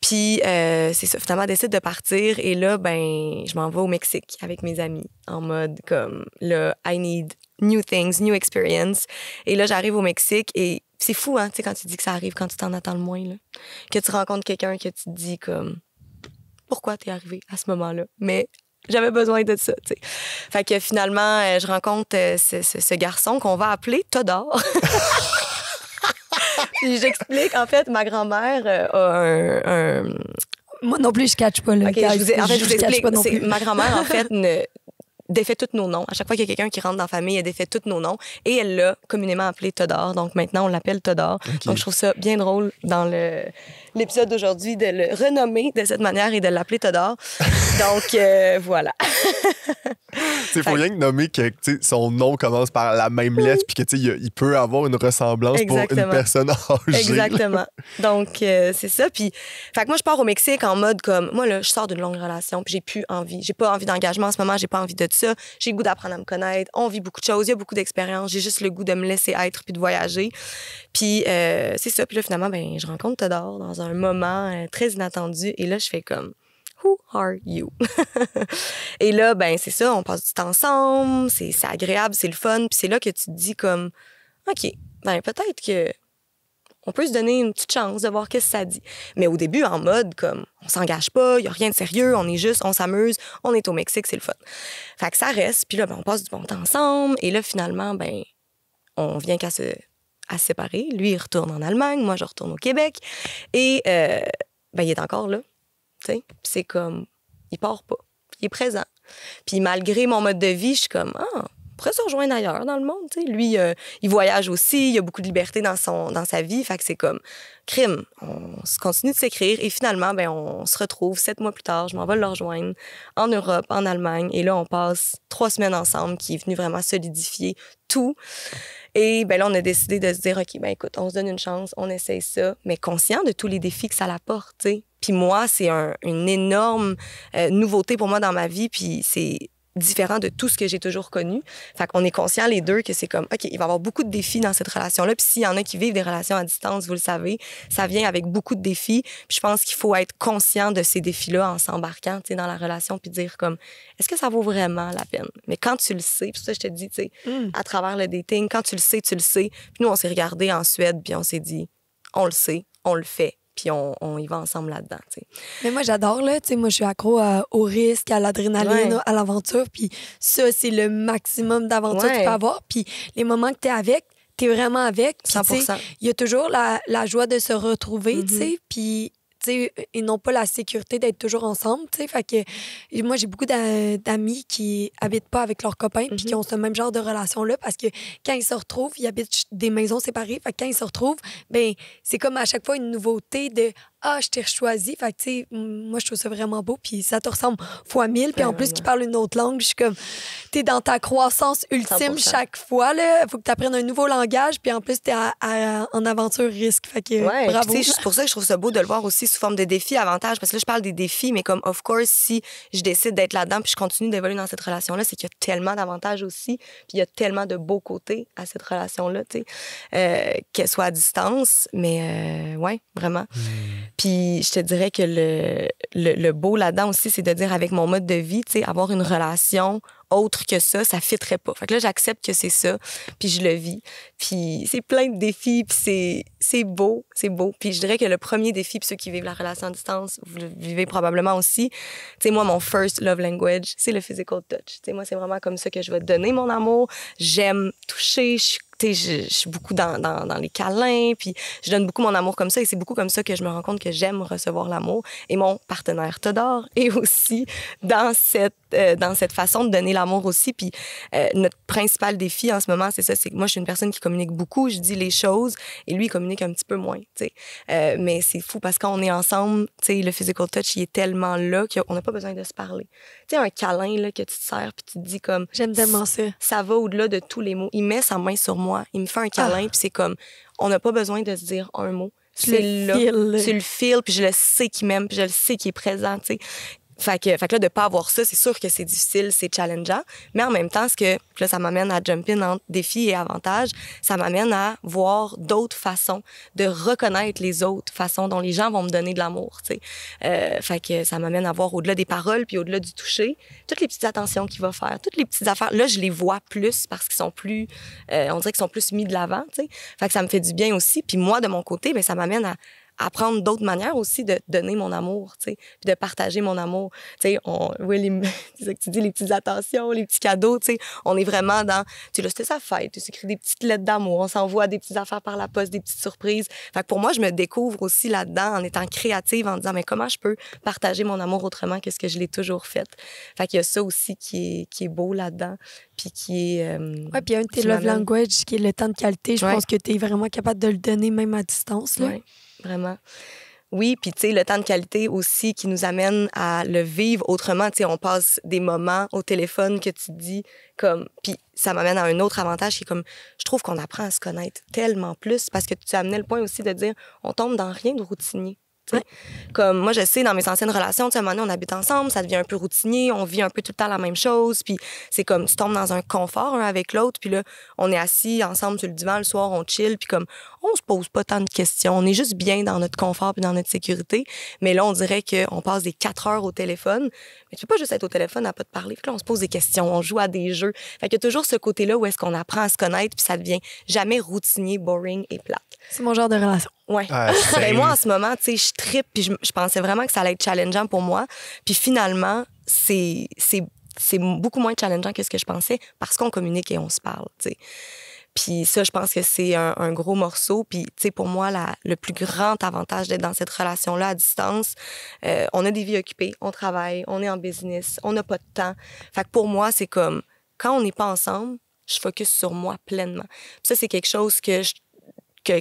Speaker 3: Puis, euh, c'est ça. Finalement, elle décide de partir. Et là, ben, je m'en vais au Mexique avec mes amis, en mode comme, là, I need new things, new experience. Et là, j'arrive au Mexique et c'est fou, hein, tu sais, quand tu dis que ça arrive, quand tu t'en attends le moins, là. Que tu rencontres quelqu'un que tu te dis comme pourquoi t'es arrivé à ce moment-là. Mais j'avais besoin de ça. sais. Fait que finalement, euh, je rencontre euh, ce, garçon qu'on va appeler Todor. (laughs) j'explique, en fait, ma grand-mère euh, a un, Moi non plus, je ne catch
Speaker 2: pas le je vous En fait, je, vous explique. Ma grand-mère, en fait, (laughs)
Speaker 3: ne, défait tous nos noms. À chaque fois qu'il y a quelqu'un qui rentre dans la famille, elle défait tous nos noms. Et elle l'a communément appelé Todor. Donc maintenant, on l'appelle Todor. Donc je trouve ça bien drôle dans le l'épisode d'aujourd'hui de le renommer de cette manière et de l'appeler Todor. Donc, euh, (laughs) voilà.
Speaker 1: Il faut rien que nommer que son nom commence par la même lettre puis qu'il il peut avoir une ressemblance pour une personne
Speaker 3: âgée. Exactement. Donc, euh, c'est ça. Puis, fait que moi, je pars au Mexique en mode comme, moi, là, je sors d'une longue relation puis j'ai plus envie. J'ai pas envie d'engagement en ce moment, j'ai pas envie de ça. J'ai le goût d'apprendre à me connaître. On vit beaucoup de choses, il y a beaucoup d'expériences. J'ai juste le goût de me laisser être puis de voyager. Puis, euh, c'est ça. Puis là, finalement, ben, je rencontre Todor dans un moment euh, très inattendu. Et là, je fais comme Who are you? (laughs) et là, ben, c'est ça, on passe du temps ensemble, c'est agréable, c'est le fun. Puis c'est là que tu te dis comme OK, ben, peut-être que on peut se donner une petite chance de voir qu'est-ce que ça dit. Mais au début, en mode comme on s'engage pas, il y a rien de sérieux, on est juste, on s'amuse, on est au Mexique, c'est le fun. Fait que ça reste, puis là ben, on passe du bon temps ensemble et là finalement ben on vient qu'à se à séparer. Lui, il retourne en Allemagne, moi, je retourne au Québec. Et euh, ben, il est encore là. C'est comme, il part pas. Il est présent. Puis malgré mon mode de vie, je suis comme, ah, pourrait se rejoindre ailleurs dans le monde. sais. Lui, euh, il voyage aussi, il a beaucoup de liberté dans, son, dans sa vie. Fait que c'est comme crime. On continue de s'écrire et finalement, ben, on se retrouve sept mois plus tard. Je m'en vais le rejoindre en Europe, en Allemagne. Et là, on passe trois semaines ensemble qui est venu vraiment solidifier tout. Et ben là, on a décidé de se dire, OK, ben écoute, on se donne une chance, on essaye ça, mais conscient de tous les défis que ça l'apporte. Puis moi, c'est un, une énorme euh, nouveauté pour moi dans ma vie. Puis c'est différent de tout ce que j'ai toujours connu. Fait qu'on est conscients les deux que c'est comme, OK, il va y avoir beaucoup de défis dans cette relation-là. Puis s'il y en a qui vivent des relations à distance, vous le savez, ça vient avec beaucoup de défis. Puis je pense qu'il faut être conscient de ces défis-là en s'embarquant, dans la relation, puis dire comme, est-ce que ça vaut vraiment la peine? Mais quand tu le sais, puis ça, je te dis, tu sais, mm. à travers le dating, quand tu le sais, tu le sais. Puis nous, on s'est regardés en Suède, puis on s'est dit, on le sait, on le fait puis on, y va ensemble là-dedans.
Speaker 2: Mais moi, j'adore, là. moi, je suis accro au risque, à l'adrénaline, à l'aventure. Puis ça, c'est le maximum d'aventure que tu peux avoir. Puis les moments que tu es avec, tu es vraiment avec. Il y a toujours la, joie de se retrouver, tu mm-hmm. sais. Puis ils n'ont pas la sécurité d'être toujours ensemble. Fait que, moi, j'ai beaucoup d'amis qui habitent pas avec leurs copains qui mhm. ont ce même genre de relation-là parce que quand ils se retrouvent, ils habitent des maisons séparées. Fait quand ils se retrouvent, ben, c'est comme à chaque fois une nouveauté de ah, je t'ai choisi. Fait que, tu moi, je trouve ça vraiment beau. Puis ça te ressemble fois mille. Puis ben en plus, tu parle une autre langue. Je suis comme, t'es dans ta croissance
Speaker 3: ultime chaque
Speaker 2: fois. Il faut que tu apprennes un nouveau langage. Puis en plus, t'es à, en aventure
Speaker 3: risque. Fait que, bravo. C'est pour ça que je trouve ça beau de le voir aussi sous forme de défi, avantage. Parce que là, je parle des défis, mais comme, of course, si je décide d'être là-dedans puis je continue d'évoluer dans cette relation-là, c'est qu'il y a tellement d'avantages aussi. Puis il y a tellement de beaux côtés à cette relation-là, tu sais, euh, qu'elle soit à distance. Mais, euh, ouais, vraiment. Hmm. Puis je te dirais que le, le, beau là-dedans aussi, c'est de dire avec mon mode de vie, tu sais, avoir une relation autre que ça, ça fitterait pas. Fait que là, j'accepte que c'est ça, puis je le vis. Puis c'est plein de défis, puis c'est beau, c'est beau. Puis je dirais que le premier défi, puis ceux qui vivent la relation à distance, vous le vivez probablement aussi. Tu sais, moi, mon first love language, c'est le physical touch. Tu sais, moi, c'est vraiment comme ça que je vais donner mon amour. J'aime toucher, je suis tu je, suis beaucoup dans, dans, les câlins, puis je donne beaucoup mon amour comme ça, et c'est beaucoup comme ça que je me rends compte que j'aime recevoir l'amour. Et mon partenaire Todor (laughs) est aussi dans cette, euh, dans cette façon de donner l'amour aussi. Puis euh, notre principal défi en ce moment, c'est ça, c'est que moi, je suis une personne qui communique beaucoup, je dis les choses, et lui, il communique un petit peu moins, euh, mais c'est fou parce qu'on est ensemble, tu le physical touch, il est tellement là qu'on n'a pas besoin de se parler. Tu sais, un câlin, là, que tu te sers, puis tu te dis comme... J'aime tellement ça. Ça va au-delà de tous les mots. Il met sa main sur moi il me fait un ah. câlin, puis c'est comme, on n'a pas besoin de se dire un mot. C'est tu le fil puis je le sais qu'il m'aime, puis je le sais qu'il est présent, tu sais. Fait que, fait que là, de pas avoir ça, c'est sûr que c'est difficile, c'est challengeant. Mais en même temps, ce que là, ça m'amène à jump in entre défis et avantages, ça m'amène à voir d'autres façons, de reconnaître les autres façons dont les gens vont me donner de l'amour. Euh, fait que ça m'amène à voir au-delà des paroles puis au-delà du toucher, toutes les petites attentions qu'il va faire, toutes les petites affaires. Là, je les vois plus parce qu'ils sont plus, euh, on dirait qu'ils sont plus mis de l'avant. Fait que ça me fait du bien aussi. Puis moi, de mon côté, ben ça m'amène à apprendre d'autres manières aussi de donner mon amour, tu sais, puis de partager mon amour. Tu sais, on, oui, les, (laughs) tu dis, les petites attentions, les petits cadeaux, tu sais, on est vraiment dans, tu sais, c'était sa fête, tu écris des petites lettres d'amour, on s'envoie des petites affaires par la poste, des petites surprises. Fait que pour moi, je me découvre aussi là-dedans en étant créative, en disant, mais comment je peux partager mon amour autrement que ce que je l'ai toujours fait? Fait qu'il y a ça aussi qui est, qui est beau là-dedans, puis qui est... Euh, ouais, puis un de tes love language
Speaker 2: qui est le temps de qualité, je pense que tu es vraiment capable de le donner même à
Speaker 3: distance, là vraiment. Oui, puis tu sais, le temps de qualité aussi qui nous amène à le vivre autrement. Tu sais, on passe des moments au téléphone que tu dis comme... Puis ça m'amène à un autre avantage qui est comme... Je trouve qu'on apprend à se connaître tellement plus parce que tu amenais le point aussi de dire on tombe dans rien de routinier. sais? Comme moi, je sais, dans mes anciennes relations, tu sais, à un moment donné, on habite ensemble, ça devient un peu routinier, on vit un peu tout le temps la même chose, puis c'est comme tu tombes dans un confort un avec l'autre, puis là, on est assis ensemble sur le divan le soir, on chill, puis comme on se pose pas tant de questions. On est juste bien dans notre confort et dans notre sécurité. Mais là, on dirait qu'on passe des quatre heures au téléphone. Mais tu peux pas juste être au téléphone à pas te parler. que là, on se pose des questions, on joue à des jeux. Il y a toujours ce côté-là où est-ce qu'on apprend à se connaître puis ça devient jamais routinier, boring et plate. C'est mon genre de relation. Ouais. Ah, (laughs) ben, moi, en ce moment, tu sais, je trippe puis je, pensais vraiment que ça allait être challengeant pour moi. Puis finalement, c'est, c'est, c'est beaucoup moins challengeant que ce que je pensais parce qu'on communique et on se parle, tu sais. Puis ça, je pense que c'est un, gros morceau. Puis, tu sais, pour moi, la, le plus grand avantage d'être dans cette relation-là à distance, euh, on a des vies occupées, on travaille, on est en business, on n'a pas de temps. Fait que pour moi, c'est comme, quand on n'est pas ensemble, je focus sur moi pleinement. ça, c'est quelque chose que je que,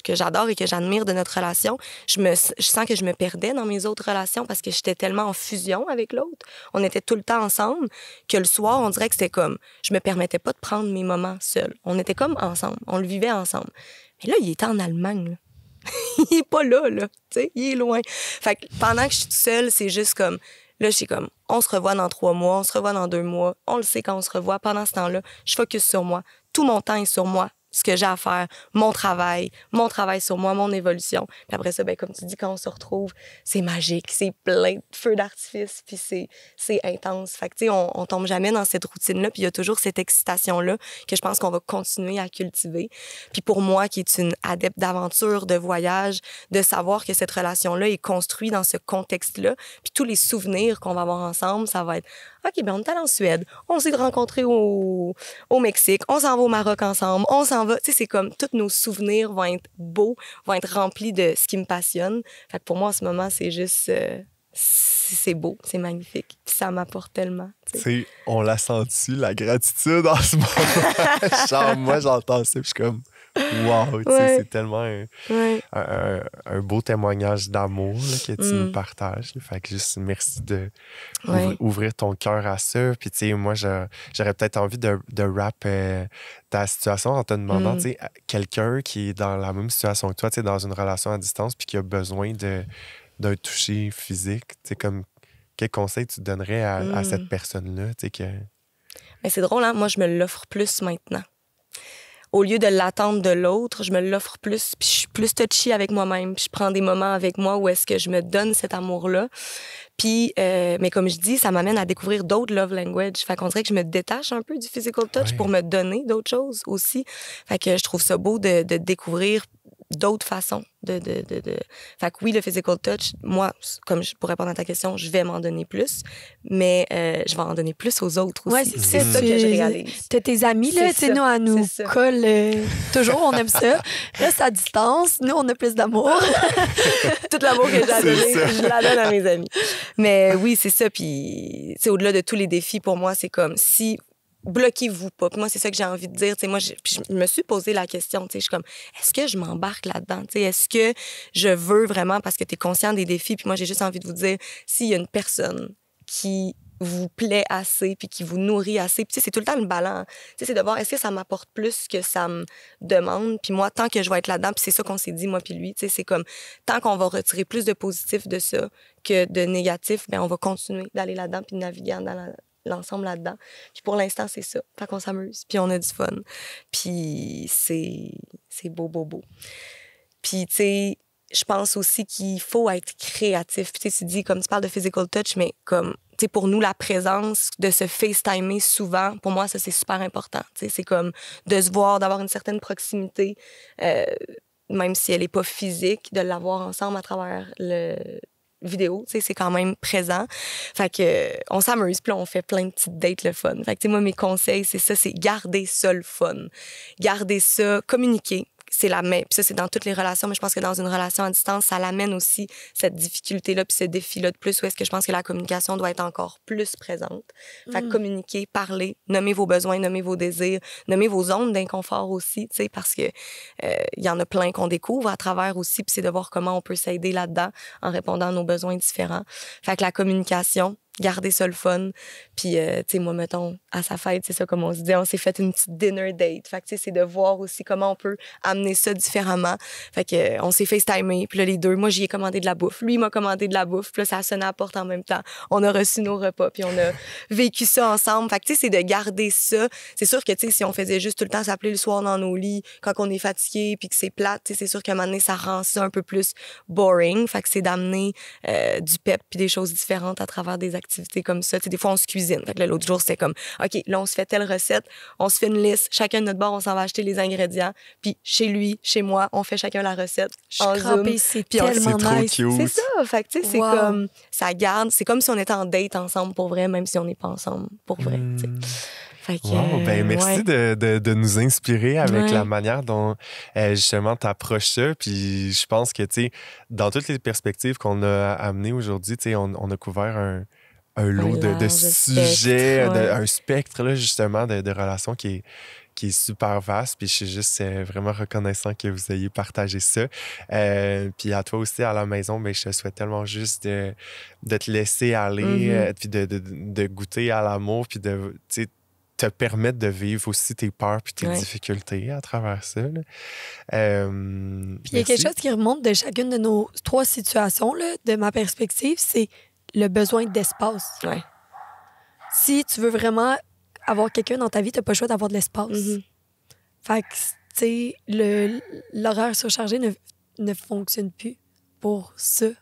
Speaker 3: que, j'adore et que j'admire de notre relation, je, me, sens que je me perdais dans mes autres relations parce que j'étais tellement en fusion avec l'autre. On était tout le temps ensemble que le soir, on dirait que c'était comme, je me permettais pas de prendre mes moments seuls. On était comme ensemble, on le vivait ensemble. Mais là, il était en Allemagne. (laughs) il est pas là, là. il est loin. Fait que pendant que je suis seule, c'est juste comme, là, je suis comme, on se revoit dans trois mois, on se revoit dans deux mois, on le sait quand on se revoit. Pendant ce temps-là, je focus sur moi. Tout mon temps est sur moi, ce que j'ai à faire, mon travail, mon travail sur moi, mon évolution. Puis après ça, ben, comme tu dis, quand on se retrouve, c'est magique, c'est plein de feux d'artifice, puis c'est, intense. Fait on, on tombe jamais dans cette routine-là, puis il y a toujours cette excitation-là que je pense qu'on va continuer à cultiver. Puis pour moi, qui est une adepte d'aventure, de voyage, de savoir que cette relation-là est construite dans ce contexte-là, puis tous les souvenirs qu'on va avoir ensemble, ça va être OK, ben on est en Suède, on s'est rencontrés au, au Mexique, on s'en va au Maroc ensemble, on s'en va. Tu sais, c'est comme tous nos souvenirs vont être beaux, vont être remplis de ce qui me passionne. Fait que pour moi, en ce moment, c'est juste. Euh, c'est beau, c'est magnifique. ça m'apporte tellement.
Speaker 1: sais, on l'a senti, la gratitude en ce moment. (laughs) moi, j'entends ça, puis je suis comme. (laughs) wow, c'est tellement un, un, beau témoignage d'amour que tu nous mm. partages. Fait que juste merci de ouvrir ton cœur à ça. Puis, tu sais, moi, j'aurais peut-être envie de, de rap euh, ta situation en te demandant, mm. tu sais, quelqu'un qui est dans la même situation que toi, tu sais, dans une relation à distance, puis qui a besoin d'un toucher physique, tu sais, comme quel conseil tu donnerais à, cette mm. personne-là, tu que...
Speaker 3: Mais c'est drôle, hein? Moi, je me l'offre plus maintenant au lieu de l'attendre de l'autre, je me l'offre plus, puis je suis plus touchy avec moi-même, puis je prends des moments avec moi où est-ce que je me donne cet amour-là. Puis, euh, mais comme je dis, ça m'amène à découvrir d'autres love language. Fait qu'on dirait que je me détache un peu du physical touch pour me donner d'autres choses aussi. Fait que je trouve ça beau de, de découvrir d'autres façons de, Fait que oui, le physical touch, moi, comme je, pourrais répondre à ta question, je vais m'en donner plus, mais euh, je vais en donner plus aux autres aussi. Ouais, c'est ça que j'ai réalise. T'as tes
Speaker 2: amis, là, C'est nous, à nous colle euh, toujours, on aime ça. Reste à distance, nous, on
Speaker 3: a plus d'amour. (laughs) Tout l'amour que j'ai à je la donne à mes amis. Mais oui, c'est ça, puis c'est au-delà de tous les défis, pour moi, c'est comme si bloquez-vous pas. Puis moi, c'est ça que j'ai envie de dire. T'sais, moi, je, je, me suis posé la question. Je suis comme, est-ce que je m'embarque là-dedans? Est-ce que je veux vraiment, parce que tu es conscient des défis? Puis moi, j'ai juste envie de vous dire, s'il y a une personne qui vous plaît assez, puis qui vous nourrit assez. Puis c'est tout le temps le ballon. Hein. C'est de voir est-ce que ça m'apporte plus que ça me demande. Puis moi, tant que je vais être là-dedans, puis c'est ça qu'on s'est dit, moi puis lui, c'est comme tant qu'on va retirer plus de positif de ça que de négatif, bien, on va continuer d'aller là-dedans puis de naviguer dans la, l'ensemble là-dedans. Puis pour l'instant, c'est ça. Fait qu'on s'amuse, puis on a du fun. Puis c'est, c'est beau, beau, beau. Puis, tu sais, je pense aussi qu'il faut être créatif. Tu sais, tu dis, comme tu parles de physical touch, mais comme, tu sais, pour nous, la présence de se FaceTimer souvent, pour moi, ça, c'est super important. Tu sais, c'est comme de se voir, d'avoir une certaine proximité, euh, même si elle n'est pas physique, de l'avoir ensemble à travers le, vidéo, c'est quand même présent. Fait que on s'amuse, puis on fait plein de petites dates le fun. Fait que moi mes conseils, c'est ça, c'est garder ça le fun. Garder ça, communiquer, c'est la même. Puis ça, c'est dans toutes les relations, mais je pense que dans une relation à distance, ça l'amène aussi cette difficulté-là, puis ce défi-là de plus, où est-ce que je pense que la communication doit être encore plus présente.
Speaker 2: Fait mm. communiquer,
Speaker 3: parler, nommer vos besoins, nommer vos désirs, nommer vos zones d'inconfort aussi, tu sais, parce que euh, il y en a plein qu'on découvre à travers aussi, puis c'est de voir comment on peut s'aider là-dedans en répondant à nos besoins différents. Fait que la communication, garder ça le fun. Puis, euh, tu sais, moi, mettons, à sa fête, c'est ça, comme on se dit, on s'est fait une petite dinner date. Fait que, tu sais, c'est de voir aussi comment on peut amener ça différemment. Fait que, euh, on s'est FaceTimé, puis là, les deux, moi, j'y ai commandé de la bouffe. Lui, il m'a commandé de la bouffe, puis là, ça a sonné à la porte en même temps. On a reçu nos repas, puis on a (laughs) vécu ça ensemble. Fait que, tu sais, c'est de garder ça. C'est sûr que, tu sais, si on faisait juste tout le temps s'appeler le soir dans nos lits, quand on est fatigué, puis que c'est plate, tu sais, c'est sûr qu'à un moment donné, ça rend ça un peu plus boring. Fait que c'est d'amener euh, du pep, puis des choses différentes à travers des activités comme ça. des fois, on se cuisine. l'autre jour, c'était comme, OK, là, on se fait telle recette, on se fait une liste, chacun de notre bord, on s'en va acheter les ingrédients. Puis chez lui, chez moi, on fait chacun la recette. Je c'est tellement nice. C'est ça. Fait c'est comme, ça garde. C'est comme si on était en date ensemble pour vrai, même si on n'est pas ensemble pour vrai. Hmm. ben, euh, merci
Speaker 1: de, de, de, nous inspirer avec la manière dont euh, justement tu approches ça. Puis je pense que, tu dans toutes les perspectives qu'on a amenées aujourd'hui, tu sais, on, a couvert un, un lot de, de sujets, un spectre là, justement de, relations qui est, qui est super vaste. Puis je suis juste euh, vraiment reconnaissant que vous ayez partagé ça. Euh, puis à toi aussi à la maison, mais je te souhaite tellement juste de, te laisser aller, mm-hmm. euh, de, goûter à l'amour, puis de te permettre de vivre aussi tes peurs puis tes difficultés à travers ça. puis il y a quelque chose
Speaker 2: qui remonte de chacune de nos trois situations, là, de ma perspective, c'est le besoin d'espace. Si tu veux vraiment avoir quelqu'un dans ta vie, tu n'as pas le choix d'avoir de l'espace. Mm-hmm. Fait que, tu sais, l'horaire surchargé ne fonctionne plus pour ça, (laughs) mm-hmm.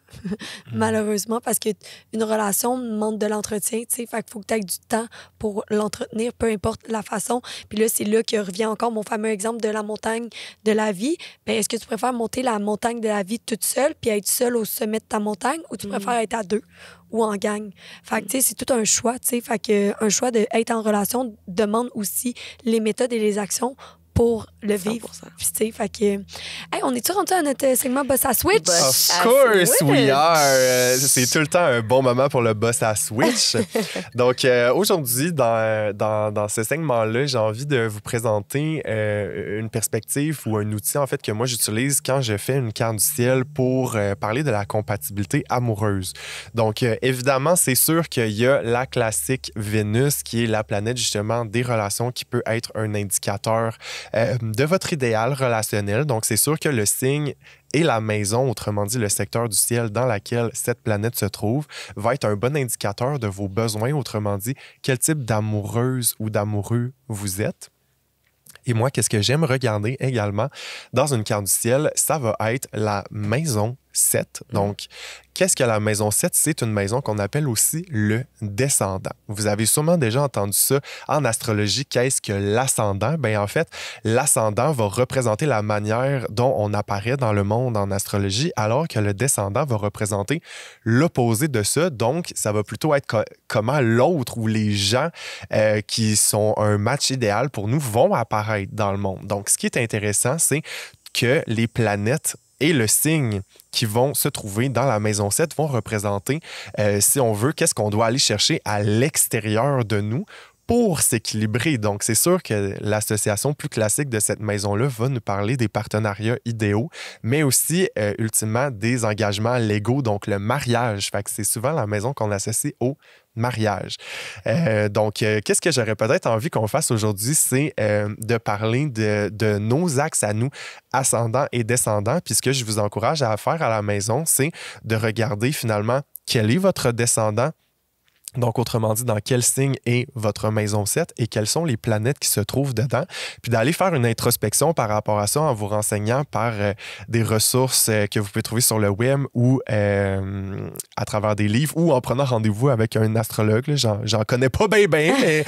Speaker 2: malheureusement, parce que qu'une relation demande de l'entretien, tu sais, fait faut que tu aies du temps pour l'entretenir, peu importe la façon. Puis là, c'est là que revient encore mon fameux exemple de la montagne de la vie. Ben, est-ce que tu préfères monter la montagne de la vie toute seule, puis être seule au sommet de ta montagne, ou tu mm-hmm. préfères être à deux ou en gang? Fait que, tu sais, c'est tout un choix, tu sais, fait que euh, un choix d'être en relation demande aussi les méthodes et les actions pour le vivre. tu sais, on est-tu train à notre euh, segment Boss à Switch? of course euh,
Speaker 1: C'est tout le temps un bon moment pour le Boss à Switch. (laughs) Donc, euh, aujourd'hui, dans, dans, dans, ce segment-là, j'ai envie de vous présenter une perspective ou un outil, en fait, que moi, j'utilise quand je fais une carte du ciel pour parler de la compatibilité amoureuse. Donc, évidemment, c'est sûr qu'il y a la classique Vénus, qui est la planète, justement, des relations qui peut être un indicateur euh, de votre idéal relationnel. Donc, c'est sûr que le signe et la maison, autrement dit le secteur du ciel dans lequel cette planète se trouve, va être un bon indicateur de vos besoins, autrement dit quel type d'amoureuse ou d'amoureux vous êtes. Et moi, qu'est-ce que j'aime regarder également dans une carte du ciel? Ça va être la maison 7. Mm. Donc, qu'est-ce que la maison 7? C'est une maison qu'on appelle aussi le descendant. Vous avez sûrement déjà entendu ça en astrologie. Qu'est-ce que l'ascendant? Bien, en fait, l'ascendant va représenter la manière dont on apparaît dans le monde en astrologie, alors que le descendant va représenter l'opposé de ça. Donc, ça va plutôt être comment l'autre ou les gens euh, qui sont un match idéal pour nous vont apparaître dans le monde. Donc, ce qui est intéressant, c'est que les planètes et le signe qui vont se trouver dans la maison 7 vont représenter, euh, si on veut, qu'est-ce qu'on doit aller chercher à l'extérieur de nous pour s'équilibrer. Donc, c'est sûr que l'association plus classique de cette maison-là va nous parler des partenariats idéaux, mais aussi, euh, ultimement, des engagements légaux, donc le mariage. Fait que c'est souvent la maison qu'on associe au mariage. Euh, donc, euh, qu'est-ce que j'aurais peut-être envie qu'on fasse aujourd'hui, c'est de parler de, de, nos axes à nous, ascendants et descendants. Puis ce que je vous encourage à faire à la maison, c'est de regarder finalement quel est votre descendant, donc, autrement dit, dans quel signe est votre maison 7 et quelles sont les planètes qui se trouvent dedans, puis d'aller faire une introspection par rapport à ça en vous renseignant par euh, des ressources euh, que vous pouvez trouver sur le web ou euh, à travers des livres ou en prenant rendez-vous avec un astrologue. J'en connais pas bien, bien, mais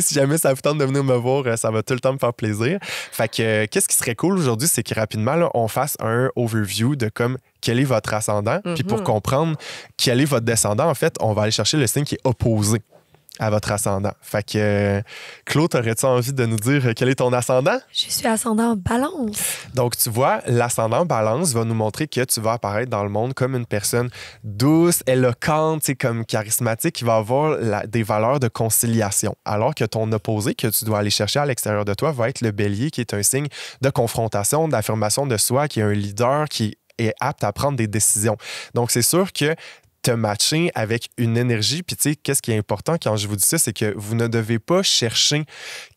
Speaker 1: (laughs) si jamais ça vous tente de venir me voir, ça va tout le temps me faire plaisir. Fait que, qu'est-ce qui serait cool aujourd'hui, c'est que rapidement, on fasse un overview de comme quel est votre ascendant. Puis pour mhm. comprendre quel est votre descendant, en fait, on va aller chercher le signe qui est opposé à votre ascendant. Fait que, Claude, aurais-tu envie de nous dire quel est ton ascendant? Je
Speaker 2: suis ascendant balance.
Speaker 1: Donc, tu vois, l'ascendant balance va nous montrer que tu vas apparaître dans le monde comme une personne douce, éloquente, comme charismatique, qui va avoir des valeurs de conciliation. Alors que ton opposé que tu dois aller chercher à l'extérieur de toi va être le bélier, qui est un signe de confrontation, d'affirmation de soi, qui est un leader, qui est apte à prendre des décisions. Donc, c'est sûr que te matcher avec une énergie. Puis, tu sais, qu'est-ce qui est important quand je vous dis ça, c'est que vous ne devez pas chercher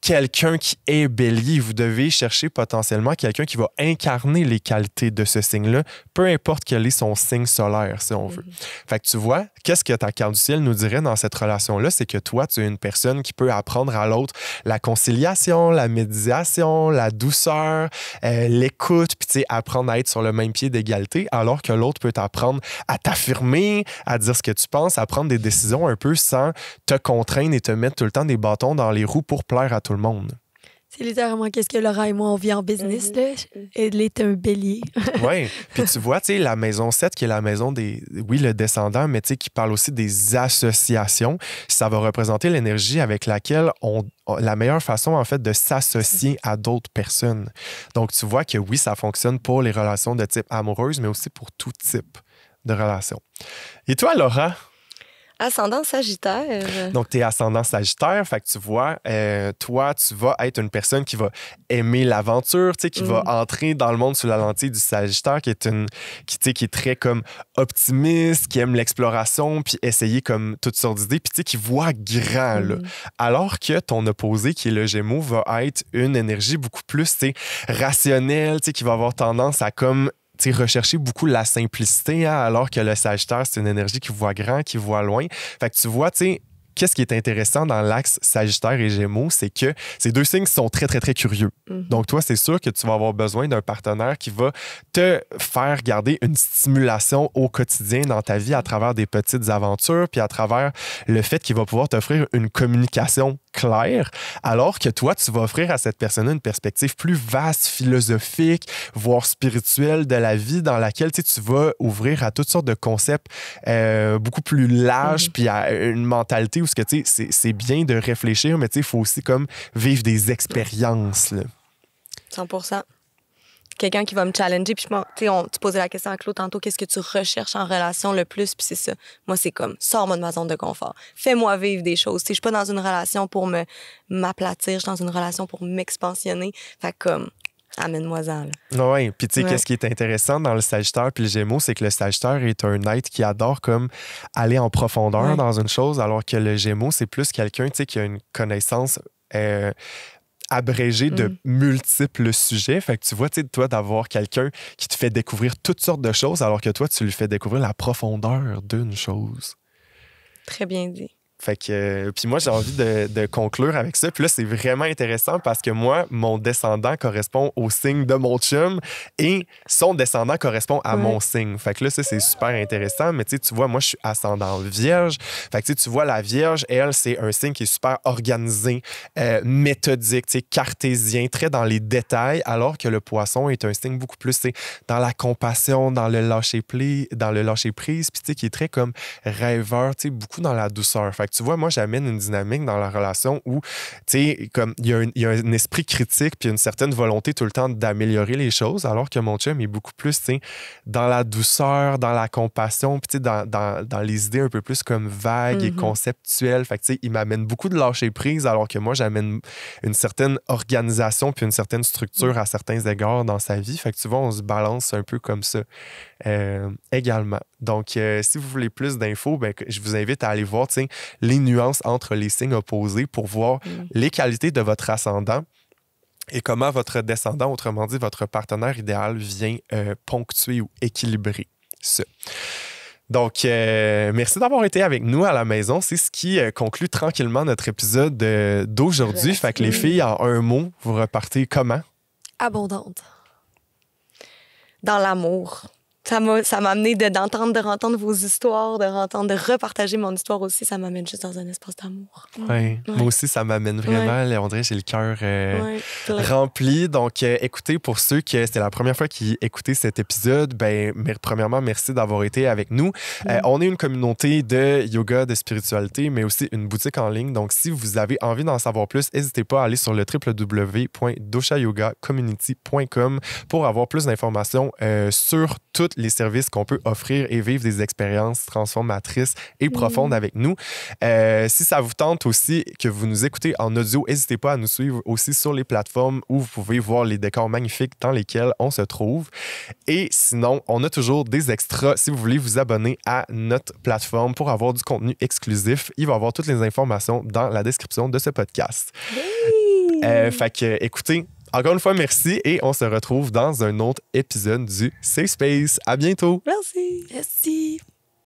Speaker 1: quelqu'un qui est bélier. Vous devez chercher potentiellement quelqu'un qui va incarner les qualités de ce signe-là, peu importe quel est son signe solaire, si on veut. Mm-hmm. Fait que tu vois, qu'est-ce que ta carte du ciel nous dirait dans cette relation-là? C'est que toi, tu es une personne qui peut apprendre à l'autre la conciliation, la médiation, la douceur, euh, l'écoute, puis, tu sais, apprendre à être sur le même pied d'égalité, alors que l'autre peut t'apprendre à t'affirmer, à dire ce que tu penses, à prendre des décisions un peu sans te contraindre et te mettre tout le temps des bâtons dans les roues pour plaire à tout le monde.
Speaker 2: C'est littéralement qu'est-ce que Laura et moi, on vit en business. Mhm. Là. Elle est un bélier. (laughs)
Speaker 1: oui. Puis tu vois, tu sais, la maison 7, qui est la maison des, oui, le descendant, mais tu sais, qui parle aussi des associations, ça va représenter l'énergie avec laquelle on, la meilleure façon, en fait, de s'associer à d'autres personnes. Donc, tu vois que oui, ça fonctionne pour les relations de type amoureuse, mais aussi pour tout type de relation. Et toi, Laura?
Speaker 3: Ascendant Sagittaire.
Speaker 1: Donc, tu es ascendant Sagittaire, fait que tu vois, euh, toi, tu vas être une personne qui va aimer l'aventure, tu sais, qui va mm. entrer dans le monde sous la lentille du Sagittaire, qui est une, qui, qui est très comme optimiste, qui aime l'exploration, puis essayer comme toutes sortes d'idées, puis tu sais, qui voit grand, mm. Alors que ton opposé, qui est le Gémeaux, va être une énergie beaucoup plus, tu sais, rationnelle, tu sais, qui va avoir tendance à comme rechercher beaucoup la simplicité, hein, alors que le Sagittaire, c'est une énergie qui voit grand, qui voit loin. Fait que tu vois, tu qu'est-ce qui est intéressant dans l'axe Sagittaire et Gémeaux, c'est que ces deux signes sont très, très, très curieux. Mhm. Donc, toi, c'est sûr que tu vas avoir besoin d'un partenaire qui va te faire garder une stimulation au quotidien dans ta vie à travers des petites aventures, puis à travers le fait qu'il va pouvoir t'offrir une communication clair, alors que toi, tu vas offrir à cette personne-là une perspective plus vaste, philosophique, voire spirituelle de la vie, dans laquelle tu, vas ouvrir à toutes sortes de concepts euh, beaucoup plus larges, mhm. puis à une mentalité où ce que c'est bien de réfléchir, mais il faut aussi comme vivre des expériences.
Speaker 3: 100 quelqu'un qui va me challenger. Puis, tu posais la question à Claude tantôt, qu'est-ce que tu recherches en relation le plus? Puis c'est ça. Moi, c'est comme, sors-moi de ma zone de confort. Fais-moi vivre des choses. si je suis pas dans une relation pour me m'aplatir, je suis dans une relation pour m'expansionner. Fait comme, amène-moi-en.
Speaker 1: Oui, puis tu sais, qu'est-ce qui est intéressant dans le Sagittaire puis le Gémeaux, c'est que le Sagittaire est un être qui adore comme aller en profondeur dans une chose, alors que le Gémeaux, c'est plus quelqu'un, tu sais, qui a une connaissance euh, abrégé de mm. multiples sujets. Fait que tu vois, tu toi, d'avoir quelqu'un qui te fait découvrir toutes sortes de choses, alors que toi, tu lui fais découvrir la profondeur d'une chose. Très bien dit. Fait que, euh, puis moi, j'ai envie de, conclure avec ça. Puis là, c'est vraiment intéressant parce que moi, mon descendant correspond au signe de mon chum et son descendant correspond à mon signe. Fait que là, ça, c'est super intéressant. Mais tu vois, moi, je suis ascendant vierge. Fait que tu vois, la vierge, elle, c'est un signe qui est super organisé, euh, tu méthodique, cartésien, très dans les détails, alors que le poisson est un signe beaucoup plus dans la compassion, dans le lâcher-prise, dans le lâcher-prise, puis qui est très comme rêveur, tu sais beaucoup dans la douceur. Fait tu vois, moi, j'amène une dynamique dans la relation où, tu sais, comme il y, a un esprit critique puis une certaine volonté tout le temps d'améliorer les choses, alors que mon chum est beaucoup plus, tu sais, dans la douceur, dans la compassion, puis tu sais, dans, les idées un peu plus comme vagues et mm-hmm. conceptuelles. Fait que, tu sais, il m'amène beaucoup de lâcher prise, alors que moi, j'amène une certaine organisation puis une certaine structure à certains égards dans sa vie. Fait que, tu vois, on se balance un peu comme ça euh, également. Donc, euh, si vous voulez plus d'infos, ben, je vous invite à aller voir les nuances entre les signes opposés pour voir mm. les qualités de votre ascendant et comment votre descendant, autrement dit votre partenaire idéal, vient euh, ponctuer ou équilibrer ça. Donc, euh, merci d'avoir été avec nous à la maison. C'est ce qui euh, conclut tranquillement notre épisode d'aujourd'hui. Fait que les filles, en un mot, vous repartez comment?
Speaker 3: Abondante. Dans l'amour ça m'a, ça amené d'entendre, de rentendre vos histoires, de rentendre, de repartager mon histoire aussi. Ça m'amène juste dans un espace d'amour. Ouais. Moi aussi,
Speaker 1: ça m'amène vraiment. Ouais. j'ai le cœur euh, rempli. Donc, euh, écoutez, pour ceux qui c'était la première fois qu'ils écoutaient cet épisode, ben, premièrement, merci d'avoir été avec nous. Euh, mm. on est une communauté de yoga, de spiritualité, mais aussi une boutique en ligne. Donc, si vous avez envie d'en savoir plus, n'hésitez pas à aller sur le www.doshayogacommunity.com pour avoir plus d'informations sur tout les services qu'on peut offrir et vivre des expériences transformatrices et profondes avec nous. Euh, si ça vous tente aussi que vous nous écoutez en audio, n'hésitez pas à nous suivre aussi sur les plateformes où vous pouvez voir les décors magnifiques dans lesquels on se trouve. Et sinon, on a toujours des extras si vous voulez vous abonner à notre plateforme pour avoir du contenu exclusif. Il va y avoir toutes les informations dans la description de ce podcast. Euh, fait que, écoutez, encore une fois, merci et on se retrouve dans un autre épisode du Safe Space. À bientôt.
Speaker 2: Merci. Merci.